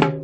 you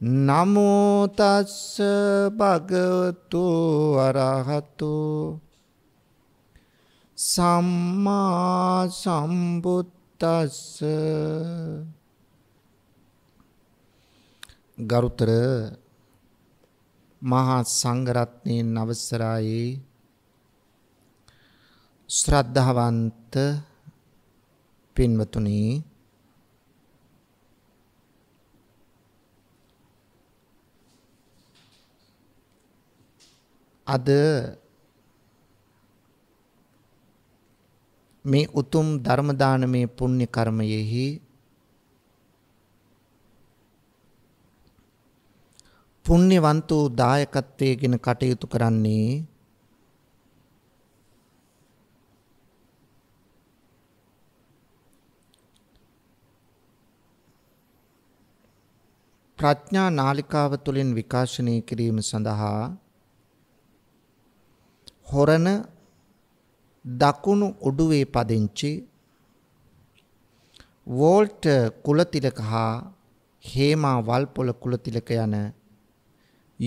නමෝ තස්ස භගවතු අරහතු සම්මා සම්බුද්දස්ස ගරුතර මහා සංඝරත්නයන් අවසරයි ශ්‍රද්ධාවන්ත පින්වතුනි අද මේ උතුම් ධර්ම දානමේ පුණ්‍ය කර්මයෙහි පුණ්‍යවන්ත වූ දායකත්වයේගෙන කටයුතු කරන්නේ ප්‍රඥා නාලිකාව තුළින් විකාශනය කිරීම සඳහා හොරණ දකුණු ඔඩුවේ පදිංචි වෝල්ට් කුලතිලක හා හේමා වල්පොල කුලතිලක යන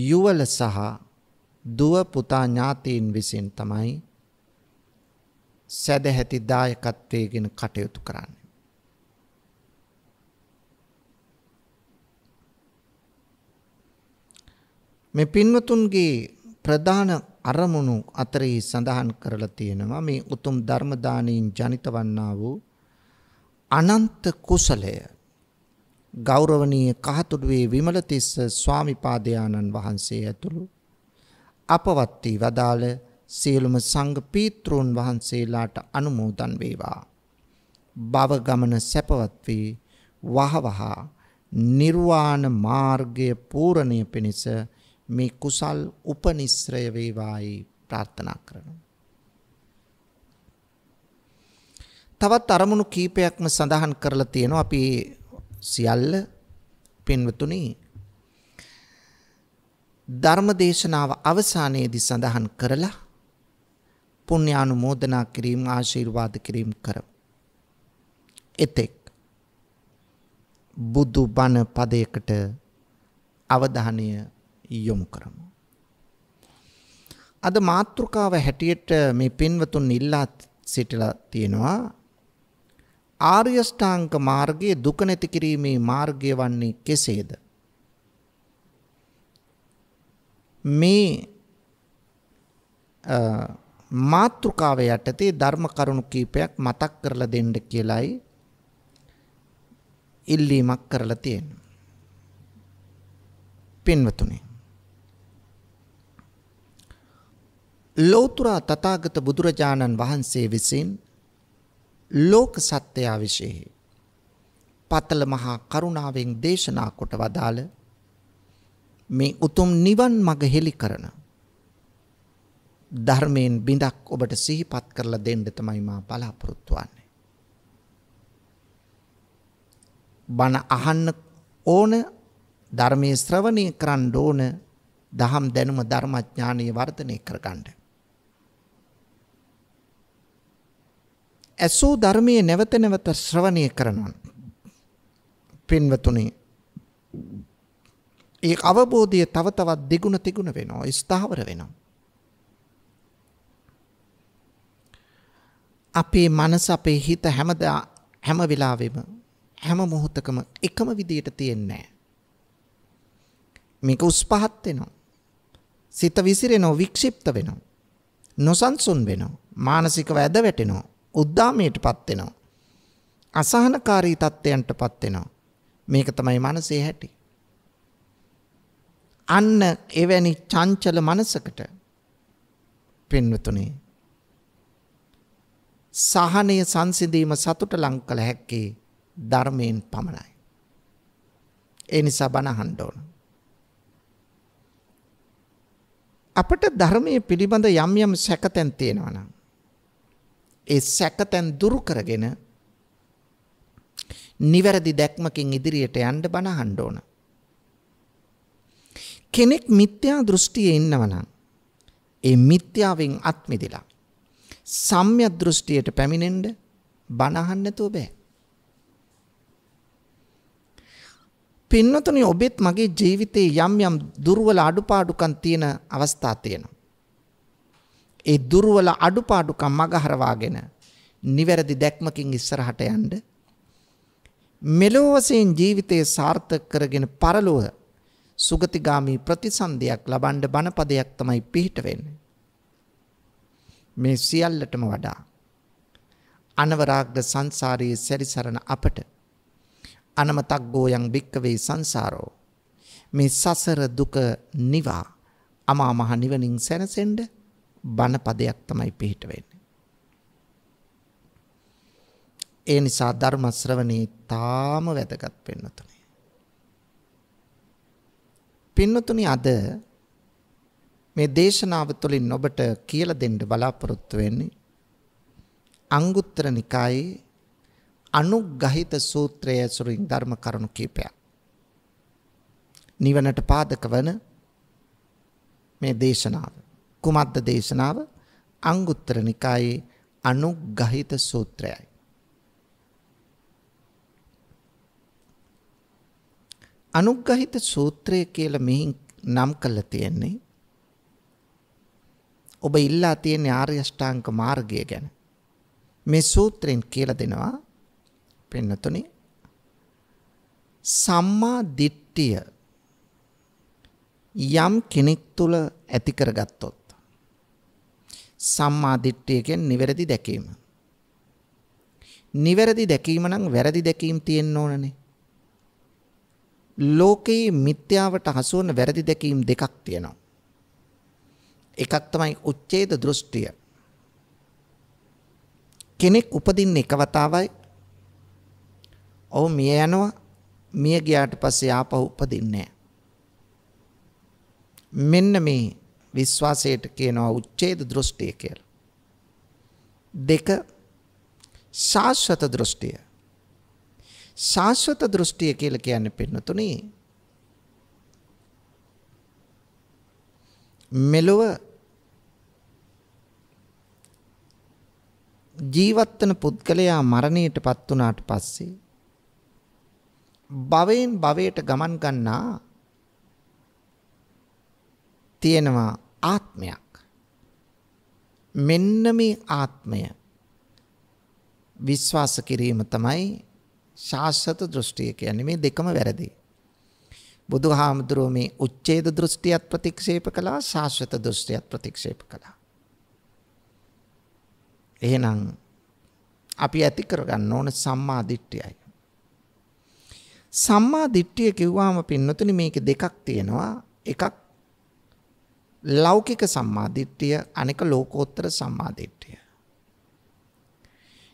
යුවල සහ දුව පුතා ඥාතීන් විසින් තමයි සැදැහැති දායකත්වයගෙන කටයුතු කරන්න. මේ පින්වතුන්ගේ ප්‍රධාන අරමුණු අතරෙහි සඳහන් කරලා තියෙනවා මේ උතුම් ධර්ම දාණයෙන් ජනිත වන්නා වූ අනන්ත කුසලය ගෞරවනීය කහතුඩුවේ විමලතිස්ස ස්වාමිපාදයාණන් වහන්සේ ඇතුළු අපවත් වී වදාළ සියලුම සංඝ පීත්‍රෝන් වහන්සේලාට අනුමෝදන් වේවා. භව ගමන සැපවත් වී වහවහා නිර්වාණ මාර්ගය පූර්ණණය පිණිස මේ කුසල් උපනිශ්‍රය වේවායි ප්‍රාර්ථනා කරනවා. තවත් අරමුණු කීපයක්ම සඳහන් කරලා තියෙනවා අපි සියල්ල පින්වතුනි ධර්මදේශනාව අවසානයේදී සඳහන් කරලා පුණ්‍යානුමෝදනා කිරීම ආශිර්වාද කිරීම කරමු. එතෙක් බුදු බණ පදයකට අවධානය යොමු කරමු. අද මාතෘකාව හැටියට මේ පින්වතුන් ඉල්ලා සිටලා තියෙනවා ආර්ය ෂ්ටාංග මාර්ගයේ දුක නැති කිරීමේ මාර්ගය වන්නේ කෙසේද? මේ මාතෘකාව යටතේ ධර්ම කරුණු කීපයක් මතක් කරලා දෙන්න කියලයි ඉල්ලීමක් කරලා තියෙනවා. පින්වතුනේ ලෝතුරා තථාගත බුදුරජාණන් වහන්සේ විසින් ලෝක සත්‍යය විශේෂයි. පතල මහා කරුණාවෙන් දේශනා කොට වදාළ මේ උතුම් නිවන් මඟ හෙළි කරන ධර්මයෙන් බිඳක් ඔබට සිහිපත් කරලා දෙන්න තමයි මා බලාපොරොත්තු වෙන්නේ. බණ අහන්න ඕන ධර්මයේ ශ්‍රවණය කරන්න ඕන දහම් දැනුම ධර්මඥානීය වර්ධනය කරගන්න. ඇසූ ධර්මයේ නැවත නැවත ශ්‍රවණය කරනවා. පින්වතුනි. ඒ අවබෝධය තව තවත් දෙගුණ තෙගුණ වෙනවා, ස්ථාවර වෙනවා. අපේ මනස අපේ හිත හැමදා හැම වෙලාවෙම හැම මොහොතකම එකම විදියට තියෙන්නේ මේක උස් පහත් වෙනවා. සිත විසිරෙනවා, වික්ෂිප්ත වෙනවා. නොසන්සුන් වෙනවා. මානසිකව ඇද වැටෙනවා. උද්දාමයටපත් වෙනවා. අසහනකාරී තත්ත්වයන්ටපත් වෙනවා. මේක තමයි මනසේ හැටි. අන්න එවැනි චංචල මනසකට පින්වතුනේ සහනය සංසිඳීම සතුට ලං කළ හැක්කේ ධර්මයෙන් පමණයි. ඒ නිසා බණහන්ඩ ඕන. අපට ධර්මය පිළිබඳ යම් යම් සැකතැන් තියෙනවනම් ඒ සැකතැන් දුරු කරගෙන නිවැරදි දැක්මකින් ඉදිරියට යන්න බනහන්න ඕන. කෙනෙක් මිත්‍යා දෘෂ්ටියේ ඉන්නවනම් ඒ මිත්‍යාවෙන් අත් මිදලා සම්‍යක් දෘෂ්ටියට පැමිණෙන්න බනහන්න නැතුව බෑ. පින්නතුනි ඔබෙත් මගේ ජීවිතේ යම් යම් දුර්වල අඩුපාඩුකම් තියෙන අවස්ථා තියෙනවා. ඒ දුර්වල අඩුපාඩුකම් මගහරවාගෙන නිවැරදි දැක්මකින් ඉස්සරහට යන්න මෙලොව වශයෙන් ජීවිතය සාර්ථක කරගෙන පරලොව සුගතිගාමි ප්‍රතිසන්දියක් ලබන්න බණපදයක් තමයි පිහිට වෙන්නේ මේ සියල්ලටම වඩා අනවරාග්ද සංසාරයේ සැරිසරන අපට අනමතක් ගෝයන් භික්කවේ සංසාරෝ මේ සසර දුක නිවා අමා මහ නිවනින් සැනසෙන්නේ බණ පදයක් තමයි පිහිට වෙන්නේ. ඒ නිසා ධර්ම ශ්‍රවණේ තාම වැදගත් වෙන්නතුනි. පින්නතුනි අද මේ දේශනාව තුළින් ඔබට කියලා දෙන්න බලාපොරොත්තු වෙන්නේ අංගුත්තර නිකායේ අනුග්‍රහිත සූත්‍රය ඇසුරින් ධර්ම කරුණු කීපයක්. නිවනට පාදක වන මේ දේශනාව. කුමද්ද දේශනාව අංගුත්තර නිකායේ අනුග්ගහිත සූත්‍රයයි. අනුග්ගහිත සූත්‍රය කියලා මෙහි නම් කරලා තියෙන්නේ ඔබ ඉල්ලා තියෙන ආර්ය අෂ්ටාංග මාර්ගය ගැන. මේ සූත්‍රෙන් කියලා දෙනවා පෙන්නතුනේ සම්මා දිට්ඨිය යම් කෙනෙක් තුල ඇති කරගත්තොත් සම්මා දිට්ඨිය කියන්නේ නිවැරදි දැකීම. නිවැරදි දැකීම නම් වැරදි දැකීම් තියෙන්න ඕනනේ. ලෝකයේ මිත්‍යාවට හසු වන වැරදි දැකීම් දෙකක් තියෙනවා. එකක් තමයි උච්ඡේද දෘෂ්ටිය. කෙනෙක් උපදින්නේ එක වතාවයි. ඔහු මිය යනවා. මිය ගියාට පස්සේ ආපහු උපදින්නේ නැහැ. මෙන්න මේ විශ්වාසයට කියනවා උච්ඡේද දෘෂ්ටිය කියලා. දෙක ශාස්වත දෘෂ්ටිය. ශාස්වත දෘෂ්ටිය කියලා කියන්නේ පින්නතුනි මෙලොව ජීවත්වන පුද්ගලයා මරණයටපත් වුණාට පස්සේ භවයෙන් භවයට ගමන් ගන්නා තියෙනවා ආත්මයක්. මෙන්න මේ ආත්මය විශ්වාස කිරීම තමයි ශාස්ත්‍ර දෘෂ්ටිය කියන්නේ මේ දෙකම වැරදි. බුදුහාමුදුරුව මේ උච්ඡේද දෘෂ්ටියත් ප්‍රතික්ෂේප කළා ශාස්ත්‍ර දෘෂ්ටියත් ප්‍රතික්ෂේප කළා. එහෙනම් අපි ඇති කරගන්න ඕන සම්මා දිට්ඨියයි. සම්මා දිට්ඨිය කිව්වම පින්නතුනි මේක දෙකක් තියෙනවා. එකක් ලෞකික සම්මාදිට්ඨිය අනෙක ලෝකෝත්තර සම්මාදිට්ඨිය.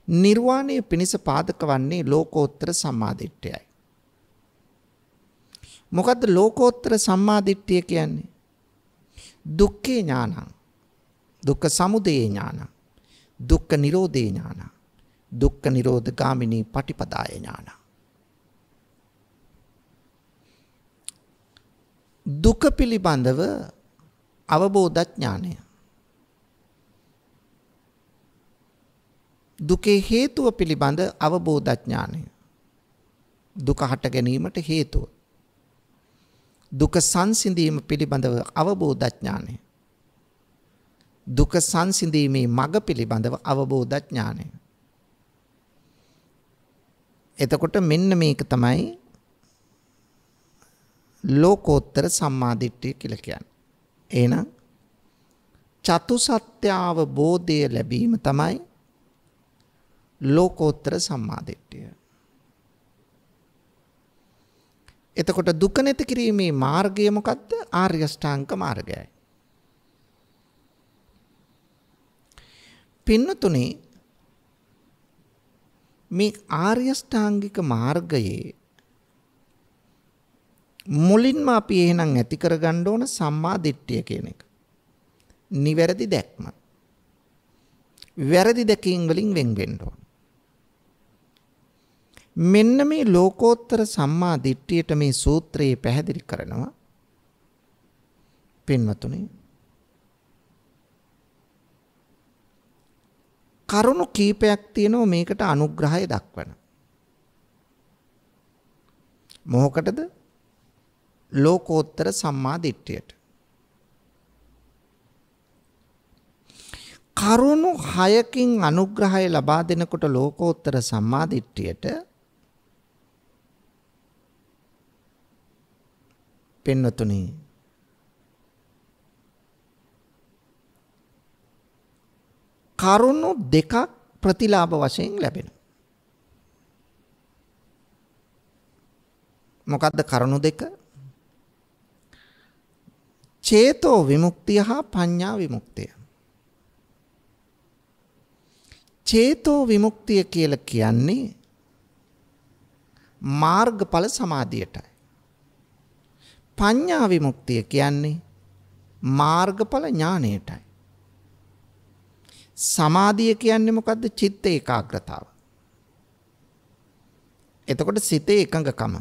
නිර්වාණය පිණිස පාදක වන්නේ ලෝකෝත්තර සම්මාදිට්ඨියයි. මොකද්ද ලෝකෝත්තර සම්මාදිට්ඨිය කියන්නේ? දුක්ඛේ ඥානං. දුක්ඛ සමුදය ඥානං. දුක්ඛ නිරෝධේ ඥානං. දුක්ඛ නිරෝධ ගාමිනී පටිපදාය ඥානං. දුක පිළිබඳව අවබෝධ ඥානය. දුකේ හේතුව පිළිබඳ අවබෝධ ඥානය. දුක හට ගැනීමට හේතුව. දුක සංසිඳීම පිළිබඳව අවබෝධ ඥානය. දුක සංසිඳීමේ මඟ පිළිබඳව අවබෝධ ඥානය. එතකොට මෙන්න මේක තමයි ලෝකෝත්තර සම්මාදිට්ඨිය කියලා කියන්නේ. එහෙනම් චතු සත්‍ය අවබෝධය ලැබීම තමයි ලෝකෝත්තර සම්මාදිට්ඨිය. එතකොට දුක නැති කිරීමේ මාර්ගය මොකද්ද? ආර්ය ශ්‍රාංක මාර්ගයයි. පින්නතුනේ මේ ආර්ය ශ්‍රාංගික මාර්ගයේ මුලින්ම අපි එහෙනම් ඇති කරගන්න ඕන සම්මා දිට්ඨිය කියන එක. නිවැරදි දැක්ම. වැරදි දැකීම් වලින් වෙන් වෙන්න ඕන. මෙන්න මේ ලෝකෝත්තර සම්මා දිට්ඨියට මේ සූත්‍රයේ පැහැදිලි කරනවා. පින්වතුනි කරුණු කීපයක් තියෙනවා මේකට අනුග්‍රහය දක්වන. මොහොකටද ලෝකෝත්තර සම්මා දිට්ඨියට. කරුණු 6කින් අනුග්‍රහය ලබා දෙනකොට ලෝකෝත්තර සම්මා දිට්ඨියට පින්නතුනි කරුණු දෙකක් ප්‍රතිලාභ වශයෙන් ලැබෙනවා. මොකද්ද කරුණු දෙක? චේතෝ විමුක්තිය හා පඤ්ඤා විමුක්තිය. චේතෝ විමුක්තිය කියලා කියන්නේ මාර්ගඵල සමාධියටයි. පඤ්ඤා විමුක්තිය කියන්නේ මාර්ගඵල ඥාණයටයි. සමාධිය කියන්නේ මොකද්ද? චිත්ත ඒකාග්‍රතාව. එතකොට සිතේ එකඟකම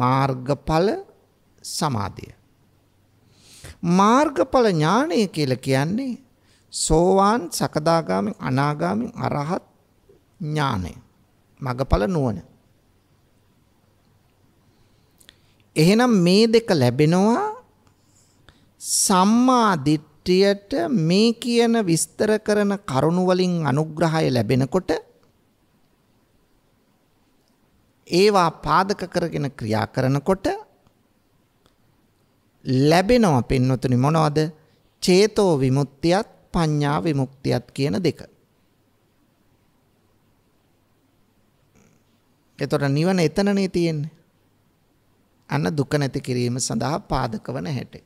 මාර්ගඵල සමාධිය. මාර්ගඵල ඥානය කියලා කියන්නේ සෝවාන් සකදාගාමී අනාගාමී අරහත් ඥානය. මගඵල නුවණ. එහෙනම් මේ දෙක ලැබෙනවා සම්මා දිට්ඨියට මේ කියන විස්තර කරන කරුණු වලින් අනුග්‍රහය ලැබෙනකොට ඒවා පාදක කරගෙන ක්‍රියා කරනකොට ලැබෙනවා පින්නතුනි මොනවද? චේතෝ විමුක්තියත් පඤ්ඤා විමුක්තියත් කියන දෙක. එතකොට නිවන එතනනේ තියෙන්නේ. අන්න දුක නැති කිරීම සඳහා පාදක වන හැටේ.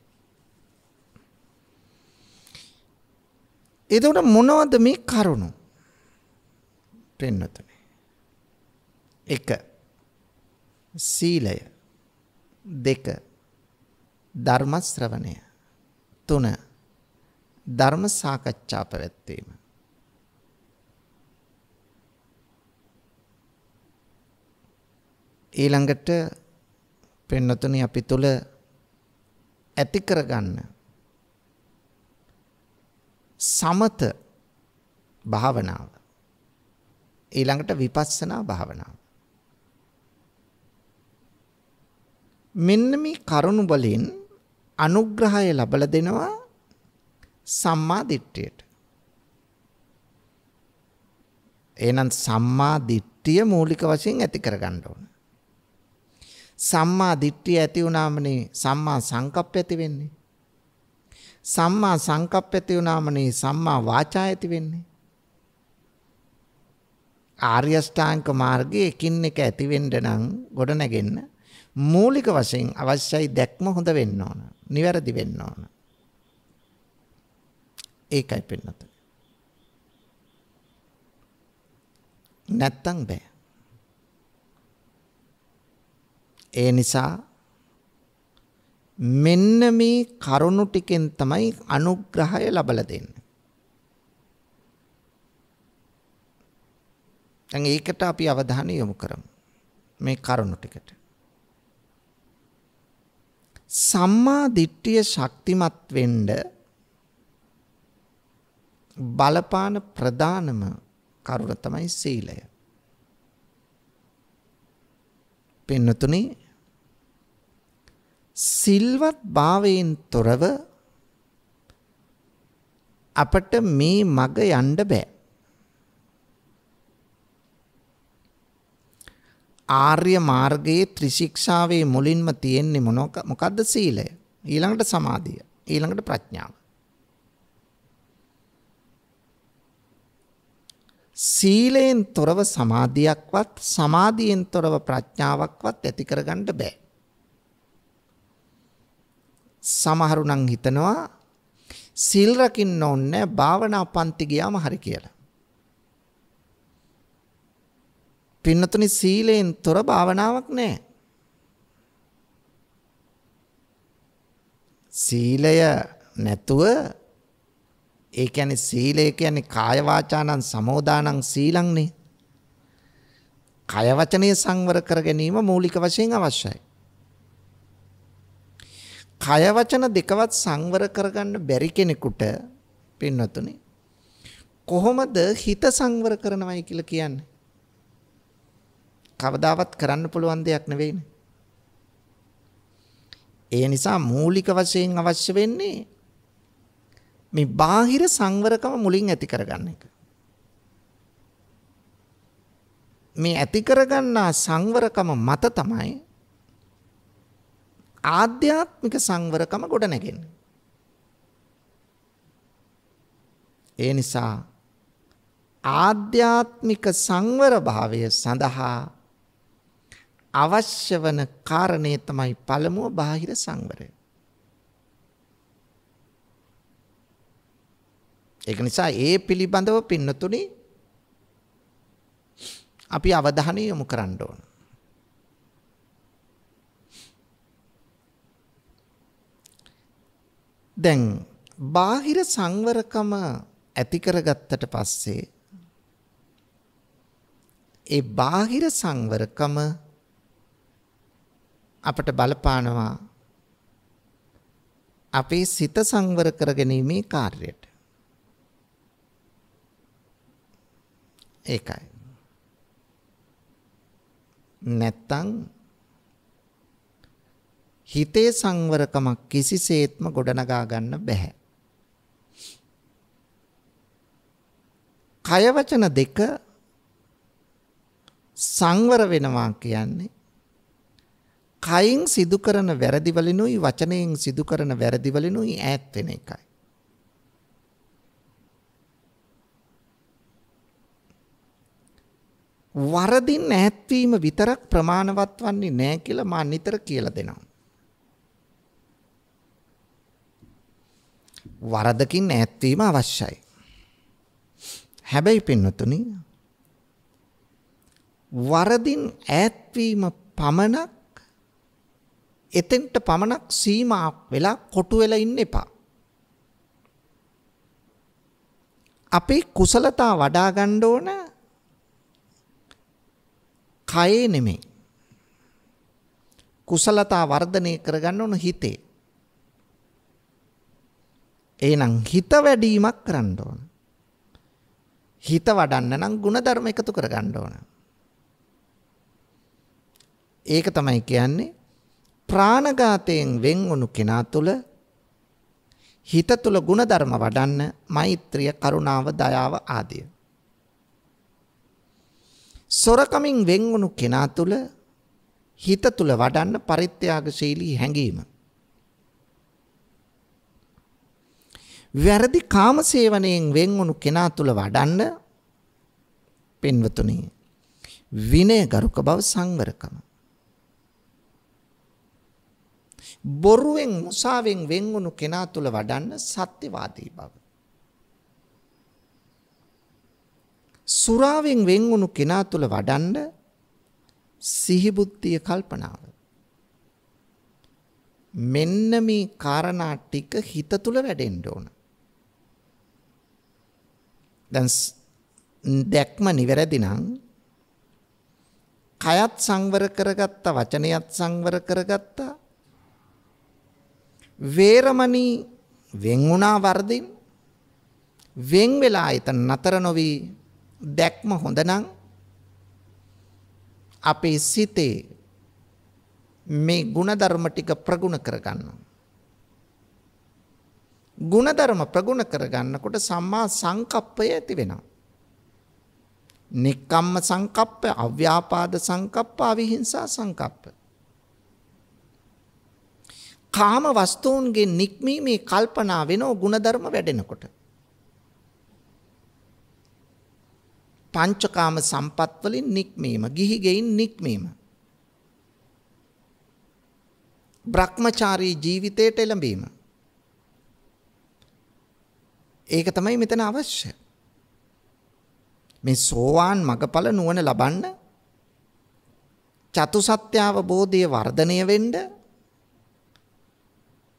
එතකොට මොනවද මේ කරුණු? පින්නතුනි. එක සීලය දෙක ධර්ම ශ්‍රවණය. 3. ධර්ම සාකච්ඡා පැවැත්වීම. ඊළඟට පින්නතුනි අපි තුල ඇති කරගන්න සමත භාවනාව ඊළඟට විපස්සනා භාවනාව මෙන්න මේ කරුණු වලින් අනුග්‍රහය ලබලා දෙනවා සම්මා දිට්ඨියට. එහෙනම් සම්මා දිට්ඨිය මූලික වශයෙන් ඇති කරගන්න ඕන. සම්මා දිට්ඨිය ඇති වුණාමනේ සම්මා සංකප්ප ඇති වෙන්නේ. සම්මා සංකප්ප ඇති වුණාමනේ සම්මා වාචා ඇති වෙන්නේ. ආර්ය ශ්‍රාංක මාර්ගයේ එකින් එක ඇති වෙන්න නම් ගොඩ නැගෙන්න මූලික වශයෙන් අවශ්‍යයි දැක්ම හොඳ වෙන්න ඕන. නිවැරදි වෙන්න ඕන. ඒකයි පෙන්නත. නැත්තම් බෑ. ඒ නිසා මෙන්න මේ කරුණු ටිකෙන් තමයි අනුග්‍රහය ලබලා දෙන්නේ. දැන් ඒකට අපි අවධානය යොමු කරමු. මේ කරුණු ටිකට. සම්මා දිට්ඨිය ශක්තිමත් වෙන්න බලපාන ප්‍රධානම කරුණ තමයි සීලය. පින්නතුනි සිල්වත් භාවයෙන් තොරව අපට මේ මග යන්න බෑ. ආර්ය මාර්ගයේ ත්‍රිශික්ෂාවේ මුලින්ම තියෙන්නේ මොනක මොකද්ද සීලය ඊළඟට සමාධිය ඊළඟට ප්‍රඥාව සීලයෙන් තොරව සමාධියක්වත් සමාධියෙන් තොරව ප්‍රඥාවක්වත් ඇති කරගන්න බෑ සමහරු නම් හිතනවා සිල් රකින්න ඕනේ භාවනා පන්ති ගියාම හරි කියලා පින්නතුනි සීලයෙන් තොර භාවනාවක් නැහැ. සීලය නැතුව ඒ කියන්නේ සීලය කියන්නේ කාය වාචානං සමෝදානං සීලංනේ. කය වචනය සංවර කර ගැනීම මූලික වශයෙන් අවශ්‍යයි. කය වචන දෙකවත් සංවර කරගන්න බැරි කෙනෙකුට පින්නතුනි කොහොමද හිත සංවර කරනවයි කියලා කියන්නේ? කවදාවත් කරන්න පුළුවන් දෙයක් නෙවෙයිනේ. ඒ නිසා මූලික වශයෙන් අවශ්‍ය වෙන්නේ මේ බාහිර සංවරකම මුලින් ඇති කරගන්න එක. මේ ඇති කරගන්නා සංවරකම මත තමයි ආධ්‍යාත්මික සංවරකම ගොඩ නැගෙන්නේ. ඒ නිසා ආධ්‍යාත්මික සංවර භාවය සඳහා අවශ්‍ය වන කාරණේ තමයි පළමුව බාහිර සංවරය. ඒක නිසා ඒ පිළිබඳව පින්නතුනි අපි අවධානය යොමු කරන්න ඕන. දැන් බාහිර සංවරකම ඇති කරගත්තට පස්සේ ඒ බාහිර සංවරකම අපට බලපානවා අපේ සිත සංවර කරගැනීමේ කාර්යයට. ඒකයි. නැත්තං හිතේ සංවරකමක් කිසිසේත්ම ගොඩනගා ගන්න බැහැ. කය වචන දෙක සංවර වෙනවා කියන්නේ කයින් සිදු කරන වැරදිවලිනුයි වචනයෙන් සිදු කරන වැරදිවලිනුයි ඈත් වෙන එකයි. වරදින් ඈත්වීම විතරක් ප්‍රමාණවත් වන්නේ නැහැ කියලා මා නිතර කියලා දෙනවා. වරදකින් ඈත්වීම අවශ්‍යයි. හැබැයි පින්නතුනි වරදින් ඈත්වීම පමණක් එතෙන්ට පමණක් සීමාවක් වෙලා කොටු වෙලා ඉන්න එපා. අපේ කුසලතා වඩා ගන්න ඕන කයේ නෙමෙයි. කුසලතා වර්ධනය කරගන්න ඕන හිතේ. එහෙනම් හිත වැඩිවීමක් කරන්න ඕන. හිත වඩන්න නම් ಗುಣධර්ම එකතු කරගන්න ඕන. ඒක තමයි කියන්නේ ප්‍රාණඝාතයෙන් වෙන් වුණු කෙනා තුළ හිත තුළ ಗುಣධර්ම වඩන්න මෛත්‍රිය කරුණාව දයාව ආදිය. සොරකමින් වෙන් වුණු කෙනා තුළ හිත තුළ වඩන්න පරිත්‍යාගශීලී හැඟීම. වැරදි කාමසේවනයෙන් වෙන් වුණු කෙනා තුළ වඩන්න පින්වතුනි විනයගරුක බව සංවරකම බොරුවෙන් මුසාවෙන් වෙන්වුණු කෙනා තුල වඩන්න සත්‍යවාදී බව. සුරාවෙන් වෙන්වුණු කෙනා තුල වඩන්න සිහිබුද්ධිය කල්පනාව. මෙන්න මේ කාරණා ටික හිත තුල වැඩෙන්න ඕන. දැන් දැක්ම නිවැරදි නම් කයත් සංවර කරගත්තා වචනයත් සංවර කරගත්තා වේරමණී වෙන් වුණා වර්ධින් වෙන් වෙලා එතන නතර නොවි දැක්ම හොඳනම් අපේ සිතේ මේ ಗುಣධර්ම ටික ප්‍රගුණ කරගන්නවා. ಗುಣධර්ම ප්‍රගුණ කරගන්නකොට සම්මා සංකප්පය ඇති වෙනවා. නික්කම්ම සංකප්ප, අව්‍යාපාද සංකප්ප, අවිහිංසා සංකප්ප. කාම වස්තුන්ගේ නික්මීමේ කල්පනා වෙනෝ ಗುಣධර්ම වැඩෙනකොට. පංචකාම සම්පත් වලින් නික්මීම, ගිහි ගෙයින් නික්මීම. Brahmachari ජීවිතයට එළඹීම. ඒක තමයි මෙතන අවශ්‍ය. මේ සෝවාන් මගඵල නුවණ ලබන්න චතුසත්‍ය අවබෝධයේ වර්ධනය වෙන්න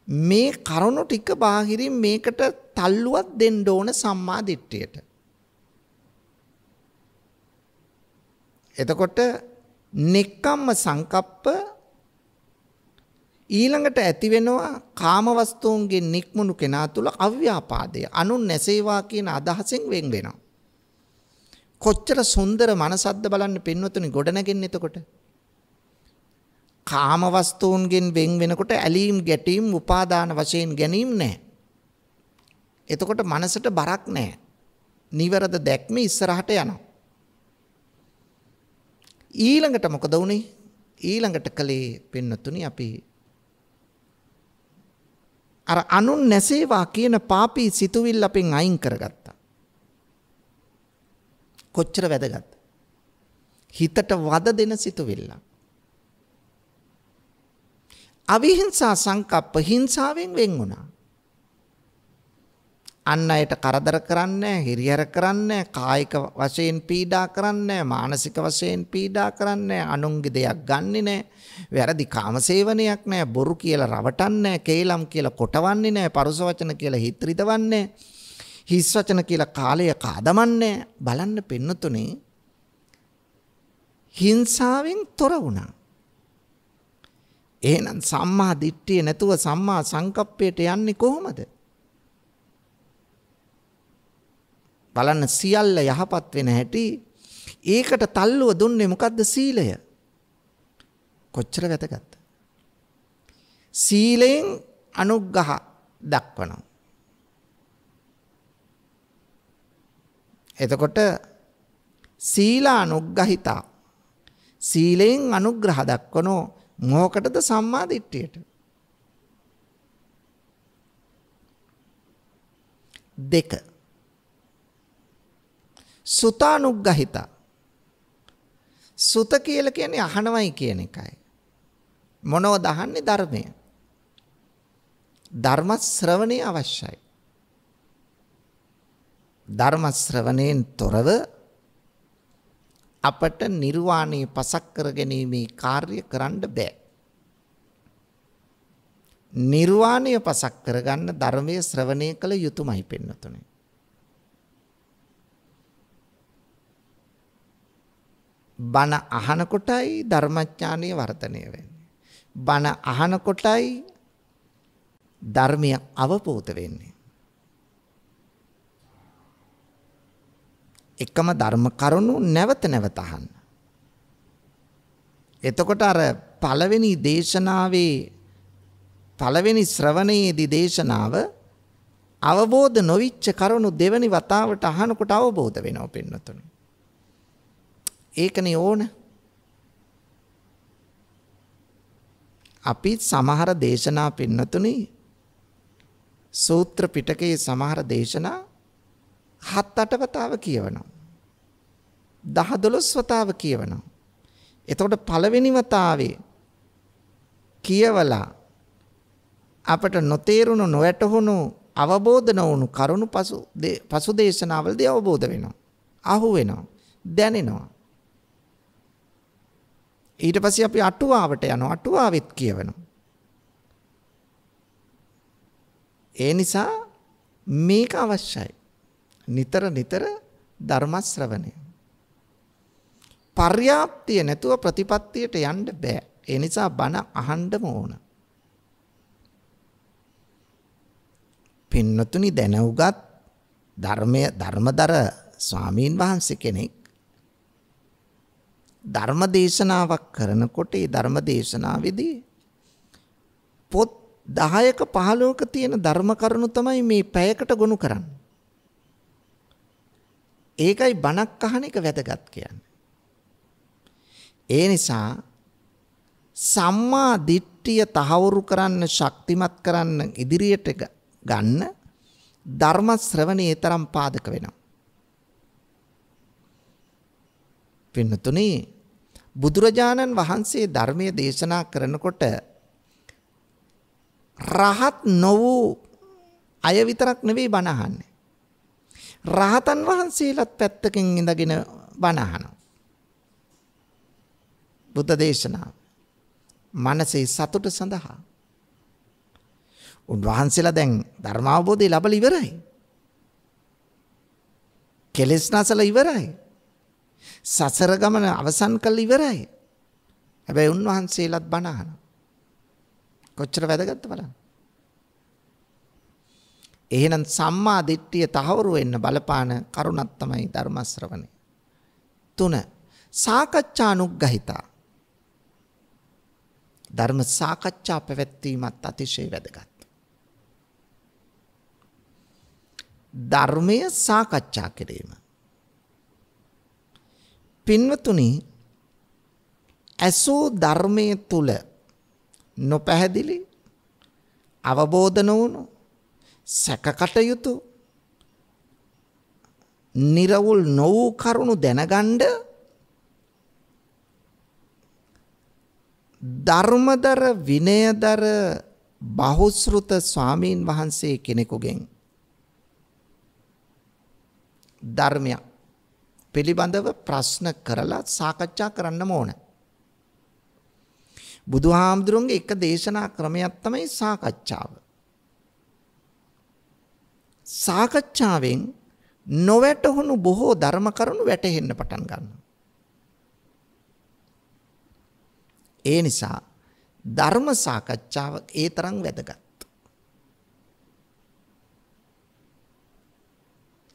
මේ කරුණු ටික බාහිරින් මේකට තල්ලුවක් දෙන්න ඕන සම්මා දිට්ඨියට. එතකොට නෙක්කම්ම සංකප්ප ඊළඟට ඇති වෙනවා කාම වස්තුන්ගේ නික්මුණු කෙනා තුල අව්‍යාපාදය අනුන් නැසේවා කියන අදහසෙන් වෙන් වෙනවා. කොච්චර සුන්දර මනසක්ද බලන්න පින්වතුනි ගොඩනගෙන්නේ එතකොට. කාම වස්තුන්ගෙන් වෙන් වෙනකොට ඇලීම් ගැටීම් උපාදාන වශයෙන් ගැනීම නැහැ. එතකොට මනසට බරක් නැහැ. නිවරද දැක්ම ඉස්සරහට යනවා. ඊළඟට මොකද වුනේ? ඊළඟට කලේ පින්නතුනි අපි අර අනුන් නැසේවා කියන පාපී සිතුවිල්ල අපෙන් අයින් කරගත්තා. කොච්චර වැදගත්. හිතට වද දෙන සිතුවිල්ලක්. අවිහිංසා සංකප්ප හිංසාවෙන් වෙන් වුණා. අන් අයට කරදර කරන්නේ හිරිහැර කරන්නේ කායික වශයෙන් පීඩා කරන්නේ මානසික වශයෙන් පීඩා කරන්නේ අනුන්ගේ දෙයක් ගන්නෙ නෑ වැරදි කාමසේවනයක් නෑ බොරු කියලා රවටන්නේ කේලම් කියලා කොටවන්නේ නෑ පරුස වචන කියලා හිත්‍රිතවන්නේ හිස් වචන කියලා කාලය කාදමන්නේ බලන්න පින්නතුනේ හිංසාවෙන් තොර වුණා එහෙනම් සම්මා දිට්ඨිය නැතුව සම්මා සංකප්පයට යන්නේ කොහොමද? බලන්න සියල්ල යහපත් වෙන හැටි ඒකට තල්ලුව දුන්නේ මොකද්ද සීලය? කොච්චර වැදගත්ද? සීලෙන් අනුග්‍රහ දක්වනවා. එතකොට සීලානුග්‍රහිතා සීලෙන් අනුග්‍රහ දක්වනෝ මොහකටද සම්මා දිට්ඨියට දෙක සුතානුග්ගහිත සුත කියලා කියන්නේ අහනවයි කියන එකයි මොනවද අහන්නේ ධර්මය ධර්ම ශ්‍රවණේ අවශ්‍යයි ධර්ම ශ්‍රවණයෙන් තොරව අපට නිර්වාණය පසක් කරගැනීමේ කාර්ය කරන්න බෑ. නිර්වාණය පසක් කරගන්න ධර්මය ශ්‍රවණය කළ යුතුමයි පෙන්නතුනේ. බණ අහනකොටයි ධර්මඥානය වර්ධනය වෙන්නේ. බණ අහනකොටයි ධර්මය අවබෝධ වෙන්නේ. එකම ධර්ම කරුණු නැවත නැවත අහන්න. එතකොට අර පළවෙනි දේශනාවේ පළවෙනි ශ්‍රවණයේදී දේශනාව අවබෝධ නොවිච්ච කරුණු දෙවනි වතාවට අහනකොට අවබෝධ වෙනව පින්නතුනි. ඒකනේ ඕන. අපි සමහර දේශනා පින්නතුනි සූත්‍ර පිටකයේ සමහර දේශනා හත් අට වතාව කියවනවා. දහ දොළොස් වතාව කියවනවා. එතකොට පළවෙනි වතාවේ කියවලා අපට නොතේරුණු නොවැටහුණු අවබෝධ නොවුණු කරුණු පසු පසු දේශනාවලදී අවබෝධ වෙනවා. අහු වෙනවා. දැනෙනවා. ඊට පස්සේ අපි අටුවාවට යනවා. අටුවාවෙත් කියවනවා. ඒ නිසා මේක අවශ්‍යයි. නිතර නිතර ධර්ම ශ්‍රවණය. පර්‍යාප්තිය නැතුව ප්‍රතිපත්තියට යන්න බෑ. ඒ නිසා බණ අහන්නම ඕන. පින්නතුනි දැන උගත් ධර්මය ධර්මදර ස්වාමීන් වහන්සේ කෙනෙක් ධර්ම දේශනාවක් කරනකොට ඒ ධර්ම දේශනාවේදී පොත් 10ක 15ක තියෙන ධර්ම කරුණු තමයි මේ පැයකට ගොනු කරන්නේ. ඒකයි බණක් අහන එක වැදගත් කියන්නේ. ඒ නිසා සම්මා දිට්ඨිය තහවුරු කරන්න ශක්තිමත් කරන්න ඉදිරියට ගන්න ධර්ම ශ්‍රවණයේ තරම් පාදක වෙනවා. පින්නතුනේ බුදුරජාණන් වහන්සේ ධර්මයේ දේශනා කරනකොට රහත් නො වූ අය විතරක් නෙවෙයි බණ අහන්නේ. රහතන් වහන්සේලත් පැත්තකින් ඉඳගෙන බණ අහනවා. බුද්ධ දේශනාව. මනසේ සතුට සඳහා. උන්වහන්සේලා දැන් ධර්ම අවබෝධය ලබලා ඉවරයි. කෙලෙස් නැසලා ඉවරයි. සසර ගමන අවසන් කළා ඉවරයි. හැබැයි උන්වහන්සේලාත් බණ අහනවා. කොච්චර වැදගත්ද බලන්න. එහෙනම් සම්මා දිට්ඨිය තහවුරු වෙන්න බලපාන කරුණක් තමයි ධර්ම ශ්‍රවණය. 3. සාකච්ඡානුග්ගහිතා. ධර්ම සාකච්ඡා පැවැත්වීමත් අතිශය වැදගත්. ධර්මය සාකච්ඡා කිරීම. පින්වතුනි ඇසූ ධර්මයේ තුල නොපැහැදිලි අවබෝධ නොවුණු සැකකටයුතු නිර්වුල් නොවු කරුණු දැනගන්න ධර්මදර විනයදර බහුශෘත ස්වාමීන් වහන්සේ කෙනෙකුගෙන් ධර්මයක් පිළිබඳව ප්‍රශ්න කරලා සාකච්ඡා කරන්න ඕන. බුදුහාමුදුරන්ගේ එක දේශනා ක්‍රමයක් තමයි සාකච්ඡාව. සාකච්ඡාවෙන් නොවැටහුණු බොහෝ ධර්ම කරුණු වැටහෙන්න පටන් ගන්නවා. ඒ නිසා ධර්ම සාකච්ඡාව ඒ තරම් වැදගත්.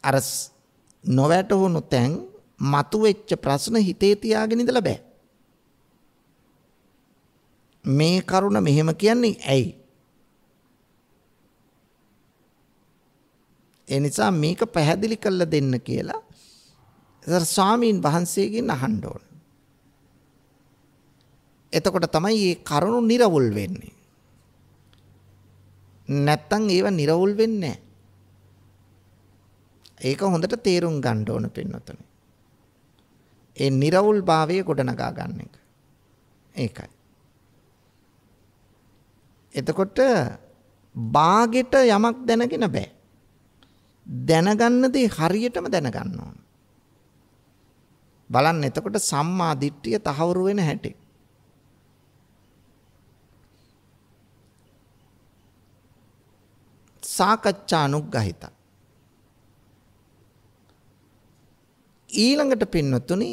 අර නොවැටහුණු තැන් මතුවෙච්ච ප්‍රශ්න හිතේ තියාගෙන ඉඳලා බෑ. මේ කරුණ මෙහෙම කියන්නේ ඇයි? ඒ නිසා මේක පැහැදිලි කරලා දෙන්න කියලා ස්වාමීන් වහන්සේගෙන් අහන්න ඕන. එතකොට තමයි මේ කරුණු निराවුල් වෙන්නේ. නැත්තම් ඒව निराවුල් වෙන්නේ ඒක හොඳට තේරුම් ගන්න ඕන පින්නතනේ. ඒ निराවුල් භාවයේ ගොඩනගා ගන්න එක. ඒකයි. එතකොට බාගෙට යමක් දැනගෙන බෑ. දැනගන්න දේ හරියටම දැනගන්න ඕන. බලන්න එතකොට සම්මා දිට්ඨිය තහවුරු වෙන හැටි. සාකච්ඡානුග්ගහිත. ඊළඟට පින්නතුනි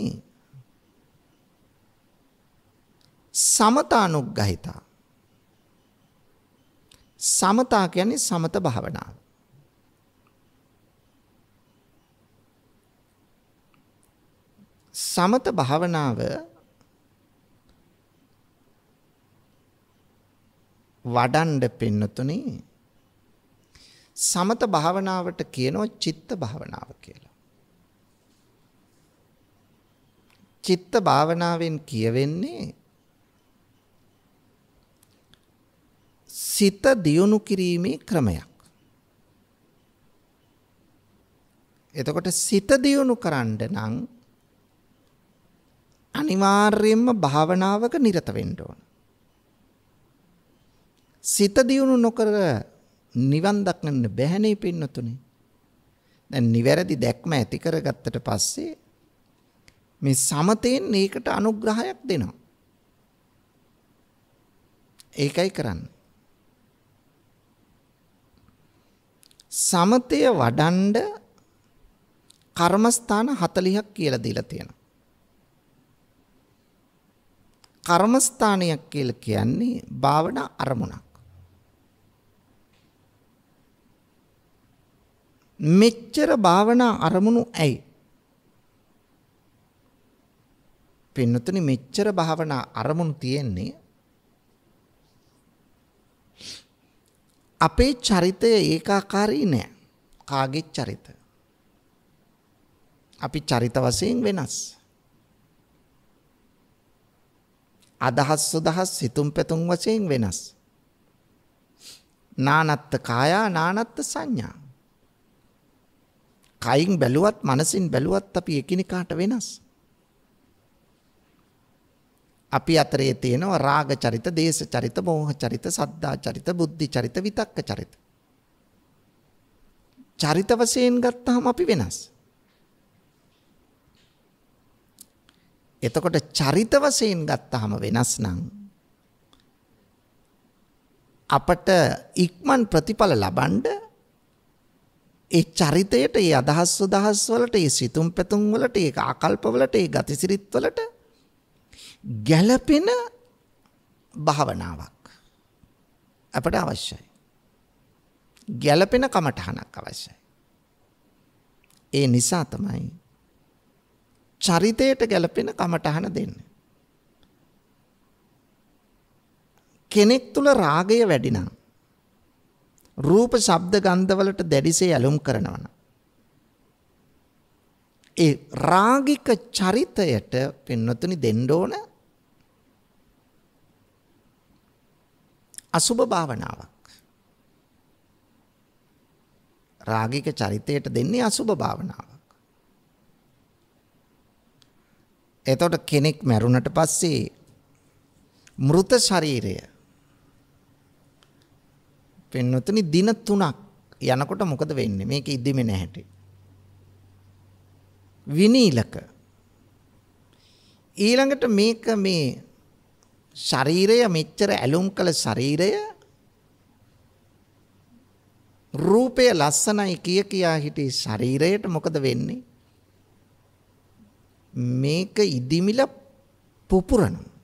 සමතානුග්ගහිත. සමතා කියන්නේ සමත භාවනාව. සමත භාවනාව වඩන්ඩ පෙන්නතුනි සමත භාවනාවට කියනෝ චිත්ත භාවනාව කියලා. චිත්ත භාවනාවෙන් කියවෙන්නේ සිත දියුණු කිරීමේ ක්‍රමයක්. එතකොට සිත දියුණු කරන්න නම් අනිවාර්යයෙන්ම භාවනාවක නිරත වෙන්න ඕන. සිත දියුණු නොකර නිවන් දක්නන්න බැහැනේ පින්නතුනේ. දැන් නිවැරදි දැක්ම ඇති කරගත්තට පස්සේ මේ සමතෙන් ඒකට අනුග්‍රහයක් දෙනවා. ඒකයි කරන්නේ. සමතය වඩන්ඩ කර්මස්ථාන 40ක් කියලා දීලා තියෙනවා. කර්මස්ථානයක් කියලා කියන්නේ භාවනා අරමුණක්. මෙච්චර භාවනා අරමුණු ඇයි? පින්නතුනි මෙච්චර භාවනා අරමුණු තියෙන්නේ අපේ චරිතය ඒකාකාරී නෑ. කාගේ චරිත? අපි චරිත වශයෙන් වෙනස්. අදහස් සොදහස් සිතුම් පැතුම් වශයෙන් වෙනස්. නානත්ත කායා නානත්ත සංඥා. කයින් බැලුවත් මනසින් බැලුවත් අපි එකිනෙකාට වෙනස්. අපි අතරේ තියෙනවා රාග චරිත, දේශ චරිත, මෝහ චරිත, සද්දා චරිත, බුද්ධි චරිත, විතක්ක චරිත. චරිත වශයෙන් ගත්තාම අපි වෙනස්. එතකොට චරිත වශයෙන් ගත්තාම වෙනස් නම් අපට ඉක්මන් ප්‍රතිඵල ලබන්න ඒ චරිතයට ඒ අදහස් සදහස් වලට ඒ සිතුම් පැතුම් වලට ඒ ආකල්ප වලට ඒ ගතිසිරිත් වලට ගැළපෙන භාවනාවක් අපට අවශ්‍යයි ගැළපෙන කමටහනක් අවශ්‍යයි ඒ නිසා තමයි චරිතයට ගැලපෙන කමටහන දෙන්න. කෙනෙක් තුල රාගය වැඩි නම් රූප ශබ්ද ගන්ධවලට දැඩිසේ ඇලුම් කරනවා නම් ඒ රාගික චරිතයට පින්නතුනි දෙන්න ඕන අසුබ භාවනාවක් රාගික චරිතයට දෙන්නේ අසුබ භාවනාව එතකොට කෙනෙක් මැරුණට පස්සේ මృత ශරීරය පින්නතුනි දින 3ක් යනකොට මොකද වෙන්නේ මේක ඉදිමේ නැහැටි විනීලක ඊළඟට මේක මේ ශරීරය මෙච්චර ඇලුම් කළ ශරීරය රූපය ලස්සනයි කිය කියා හිටි ශරීරයට මොකද වෙන්නේ මේක ඉදිමිලා පුපුරනවා.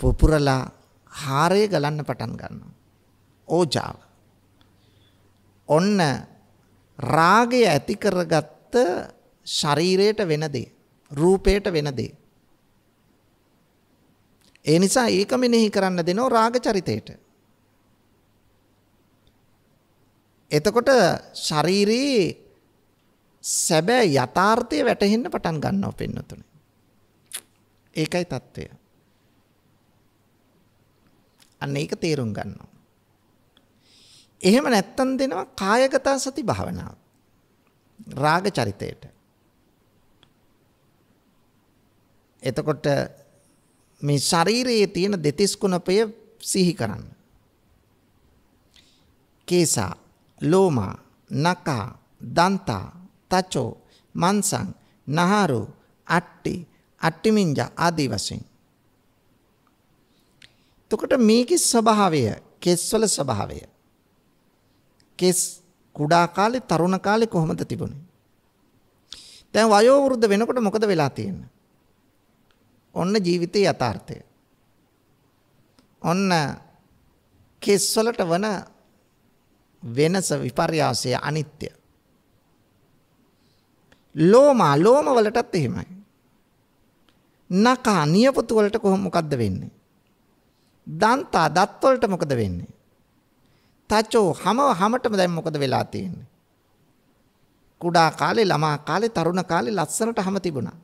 පුපුරලා හාරය ගලන්න පටන් ගන්නවා. ඕජාව. ඔන්න රාගය ඇති කරගත්ත ශරීරයට වෙන දේ, රූපයට වෙන දේ. ඒ නිසා ඒක මෙනෙහි කරන්න දෙනෝ රාග චරිතයට. එතකොට ශරීරයේ සැබෑ යථාර්ථය වැටහෙන්න පටන් ගන්නව පෙන්නතුනේ. ඒකයි தত্ত্বය. අන්න ඒක තේරුම් ගන්නවා. එහෙම නැත්තම් දෙනවා කායගත සති භාවනාව. රාග චරිතයට. එතකොට මේ ශරීරයේ තියෙන දෙතිස් කුණපය සිහි කරන්න. කේසා, ලෝමා, නකා, දන්තා තචෝ මන්සං නහරු අට්ටි අට්ටිමින්ජ ආදී වශයෙන් එතකොට මේකේ ස්වභාවය කෙස්වල ස්වභාවය කෙස් කුඩා කාලේ තරුණ කාලේ කොහොමද තිබුණේ දැන් වයෝ වෘද්ධ වෙනකොට මොකද වෙලා තියෙන්නේ ඔන්න ජීවිතයේ යථාර්ථය ඔන්න කෙස්වලට වන වෙනස විපර්යාසය අනිත්‍ය ලෝමා ලෝම වලටත් එහෙමයි. නකා නියපොතු වලට කොහොම මොකද්ද වෙන්නේ? දන්තා දත් වලට මොකද වෙන්නේ? තචෝ හැම හැමටම දැන් මොකද වෙලා තියෙන්නේ? කුඩා කාලේ ළමා කාලේ තරුණ කාලේ ලස්සනට හැම තිබුණා.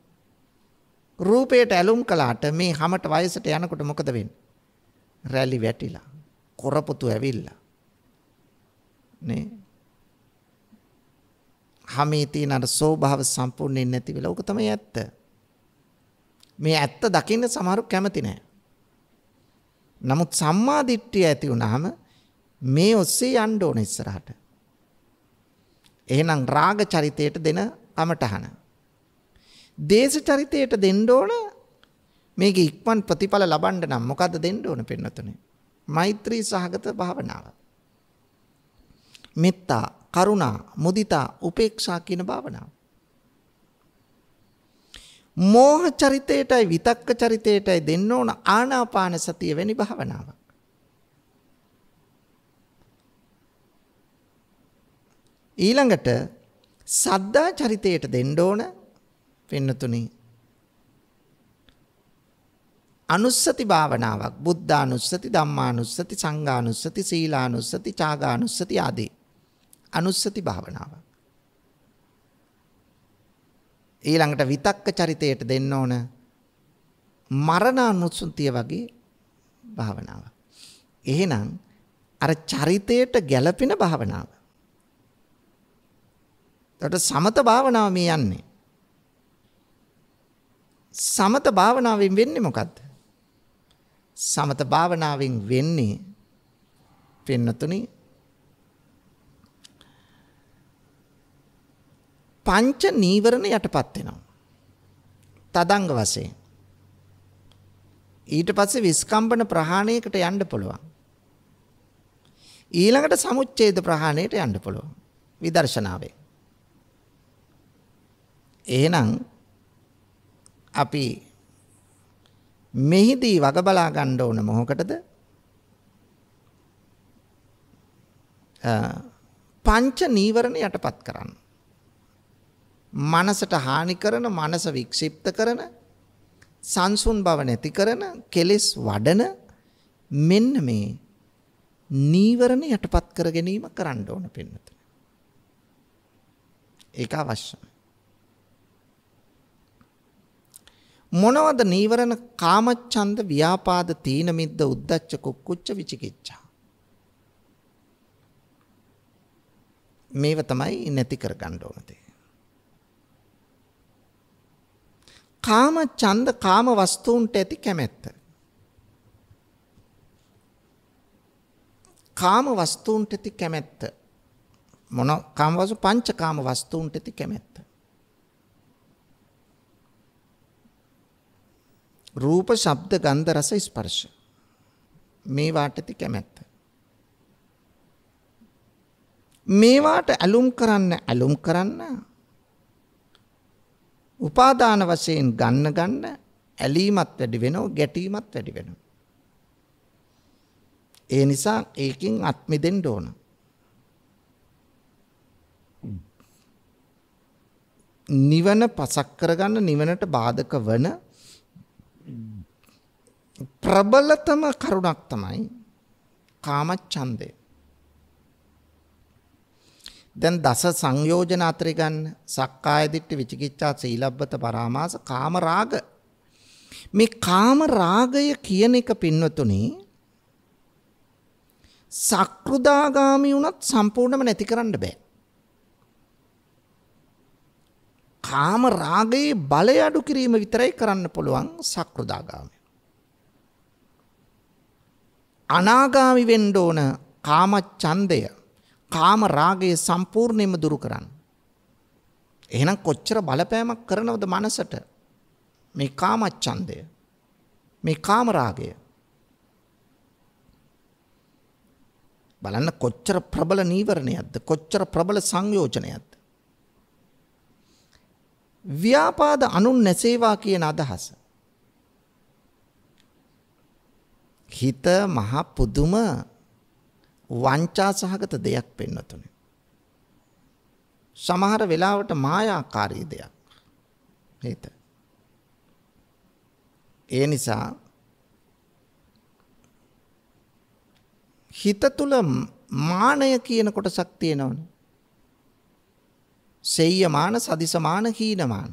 රූපයට ඇලුම් කළාට මේ හැමට වයසට යනකොට මොකද වෙන්නේ? රැලි වැටිලා, කොරපොතු ඇවිල්ලා. නේ හැමේ තියෙන අර ස්වභාව සම්පූර්ණයෙන් නැති වෙලා. ඕක තමයි ඇත්ත. මේ ඇත්ත දකින්න සමහරු කැමති නැහැ. නමුත් සම්මා දිට්ඨිය ඇති වුනහම මේ ඔස්සේ යන්න ඕන ඉස්සරහට. එහෙනම් රාග චරිතයට දෙන කමඨහන. දේශ චරිතයට දෙන්න ඕන මේක ඉක්මන් ප්‍රතිඵල ලබන්න නම් මොකද්ද දෙන්න ඕන පින්නතුනේ? මෛත්‍රී සහගත භාවනාව. මෙත්තා කරුණා, මුදිතා, උපේක්ෂා කියන භාවනාව. මෝහ චරිතයටයි විතක්ක චරිතයටයි දෙන්න ඕන ආනාපාන සතිය වැනි භාවනාවක්. ඊළඟට සද්දා චරිතයට දෙන්න ඕන වෙන්නතුනේ අනුස්සති භාවනාවක් බුද්ධානුස්සති ධම්මානුස්සති සංඝානුස්සති සීලානුස්සති චාගානුස්සති ආදී අනුස්සති භාවනාව. ඊළඟට විතක්ක චරිතයට දෙන්න ඕන මරණානුස්සතිය වගේ භාවනාව. එහෙනම් අර චරිතයට ගැළපෙන භාවනාව. එතකොට සමත භාවනාව මේ යන්නේ. සමත භාවනාවෙන් වෙන්නේ මොකද්ද? සමත භාවනාවෙන් වෙන්නේ පින්නතුනේ පංච නීවරණ යටපත් වෙනවා. තදංග වශයෙන්. ඊට පස්සේ විස්කම්බන ප්‍රහාණයකට යන්න පුළුවන්. ඊළඟට සමුච්ඡේද ප්‍රහාණයට යන්න පුළුවන්. විදර්ශනාවේ. එහෙනම් අපි මෙහිදී වග බලා ගන්න ඕන මොහොකටද? පංච නීවරණ යටපත් කරන්න. මනසට හානි කරන මනස වික්ෂිප්ත කරන සංසුන් බව නැති කරන කෙලෙස් වඩන මෙන්න මේ නීවරණ යටපත් කර ගැනීම කරන්න ඕන පින්නතන. ඒක අවශ්‍යයි. මොනවද නීවරණ කාමච්ඡන්ද ව්‍යාපාද තීන මිද්ද උද්දච්ච කුක්කුච්ච විචිකිච්ඡා. මේව තමයි නැති කර ගන්න ඕන දේ. කාම ඡන්ද කාම වස්තුන්ට ඇති කැමැත්ත. කාම වස්තුන්ට ඇති කැමැත්ත. මොන කාම වස්තු පංච කාම වස්තුන්ට ඇති කැමැත්ත. රූප ශබ්ද ගන්ධ රස ස්පර්ශ මේ වාට ඇති කැමැත්ත. මේවාට ඇලුම් කරන්න ඇලුම් කරන්න උපාදාන වශයෙන් ගන්න ගන්න ඇලීමත් වැඩි වෙනවා ගැටීමත් වැඩි වෙනවා. ඒ නිසා ඒකෙන් අත් මිදෙන්න ඕන. නිවන පසක් කරගන්න නිවනට බාධක වන ප්‍රබලතම කරුණක් තමයි කාමච්ඡන්දය. දැන් දස සංයෝජන අතරේ ගන්න සක්කාය දිට්ඨි විචිකිච්ඡා සීලබ්බත පරාමාස කාම රාග මේ කාම රාගය කියන එක පින්වතුනි සක්‍රුදාගාමි වුණත් සම්පූර්ණයෙන්ම නැති කරන්න බෑ කාම රාගයේ බලය අඩු කිරීම විතරයි කරන්න පුළුවන් සක්‍රුදාගාමි අනාගාමි වෙන්න ඕන කාම ඡන්දය කාම රාගය සම්පූර්ණයෙන්ම දුරු කරන්න. එහෙනම් කොච්චර බලපෑමක් කරනවද මනසට? මේ කාමච්ඡන්දය. මේ කාම රාගය. බලන්න කොච්චර ප්‍රබල නීවරණයක්ද? කොච්චර ප්‍රබල සංයෝජනයක්ද? ව්‍යාපාද අනුන් නැසේවා කියන අදහස. හිත මහ පුදුම වංචා සහගත දෙයක් පෙන්වතුනි. සමහර වෙලාවට මායාකාරී දෙයක්. හිත. ඒ නිසා හිත තුල මානය කියන කොටසක් තියෙනවනේ. සෙය්‍යමාන, සදිසමාන, හීනමාන.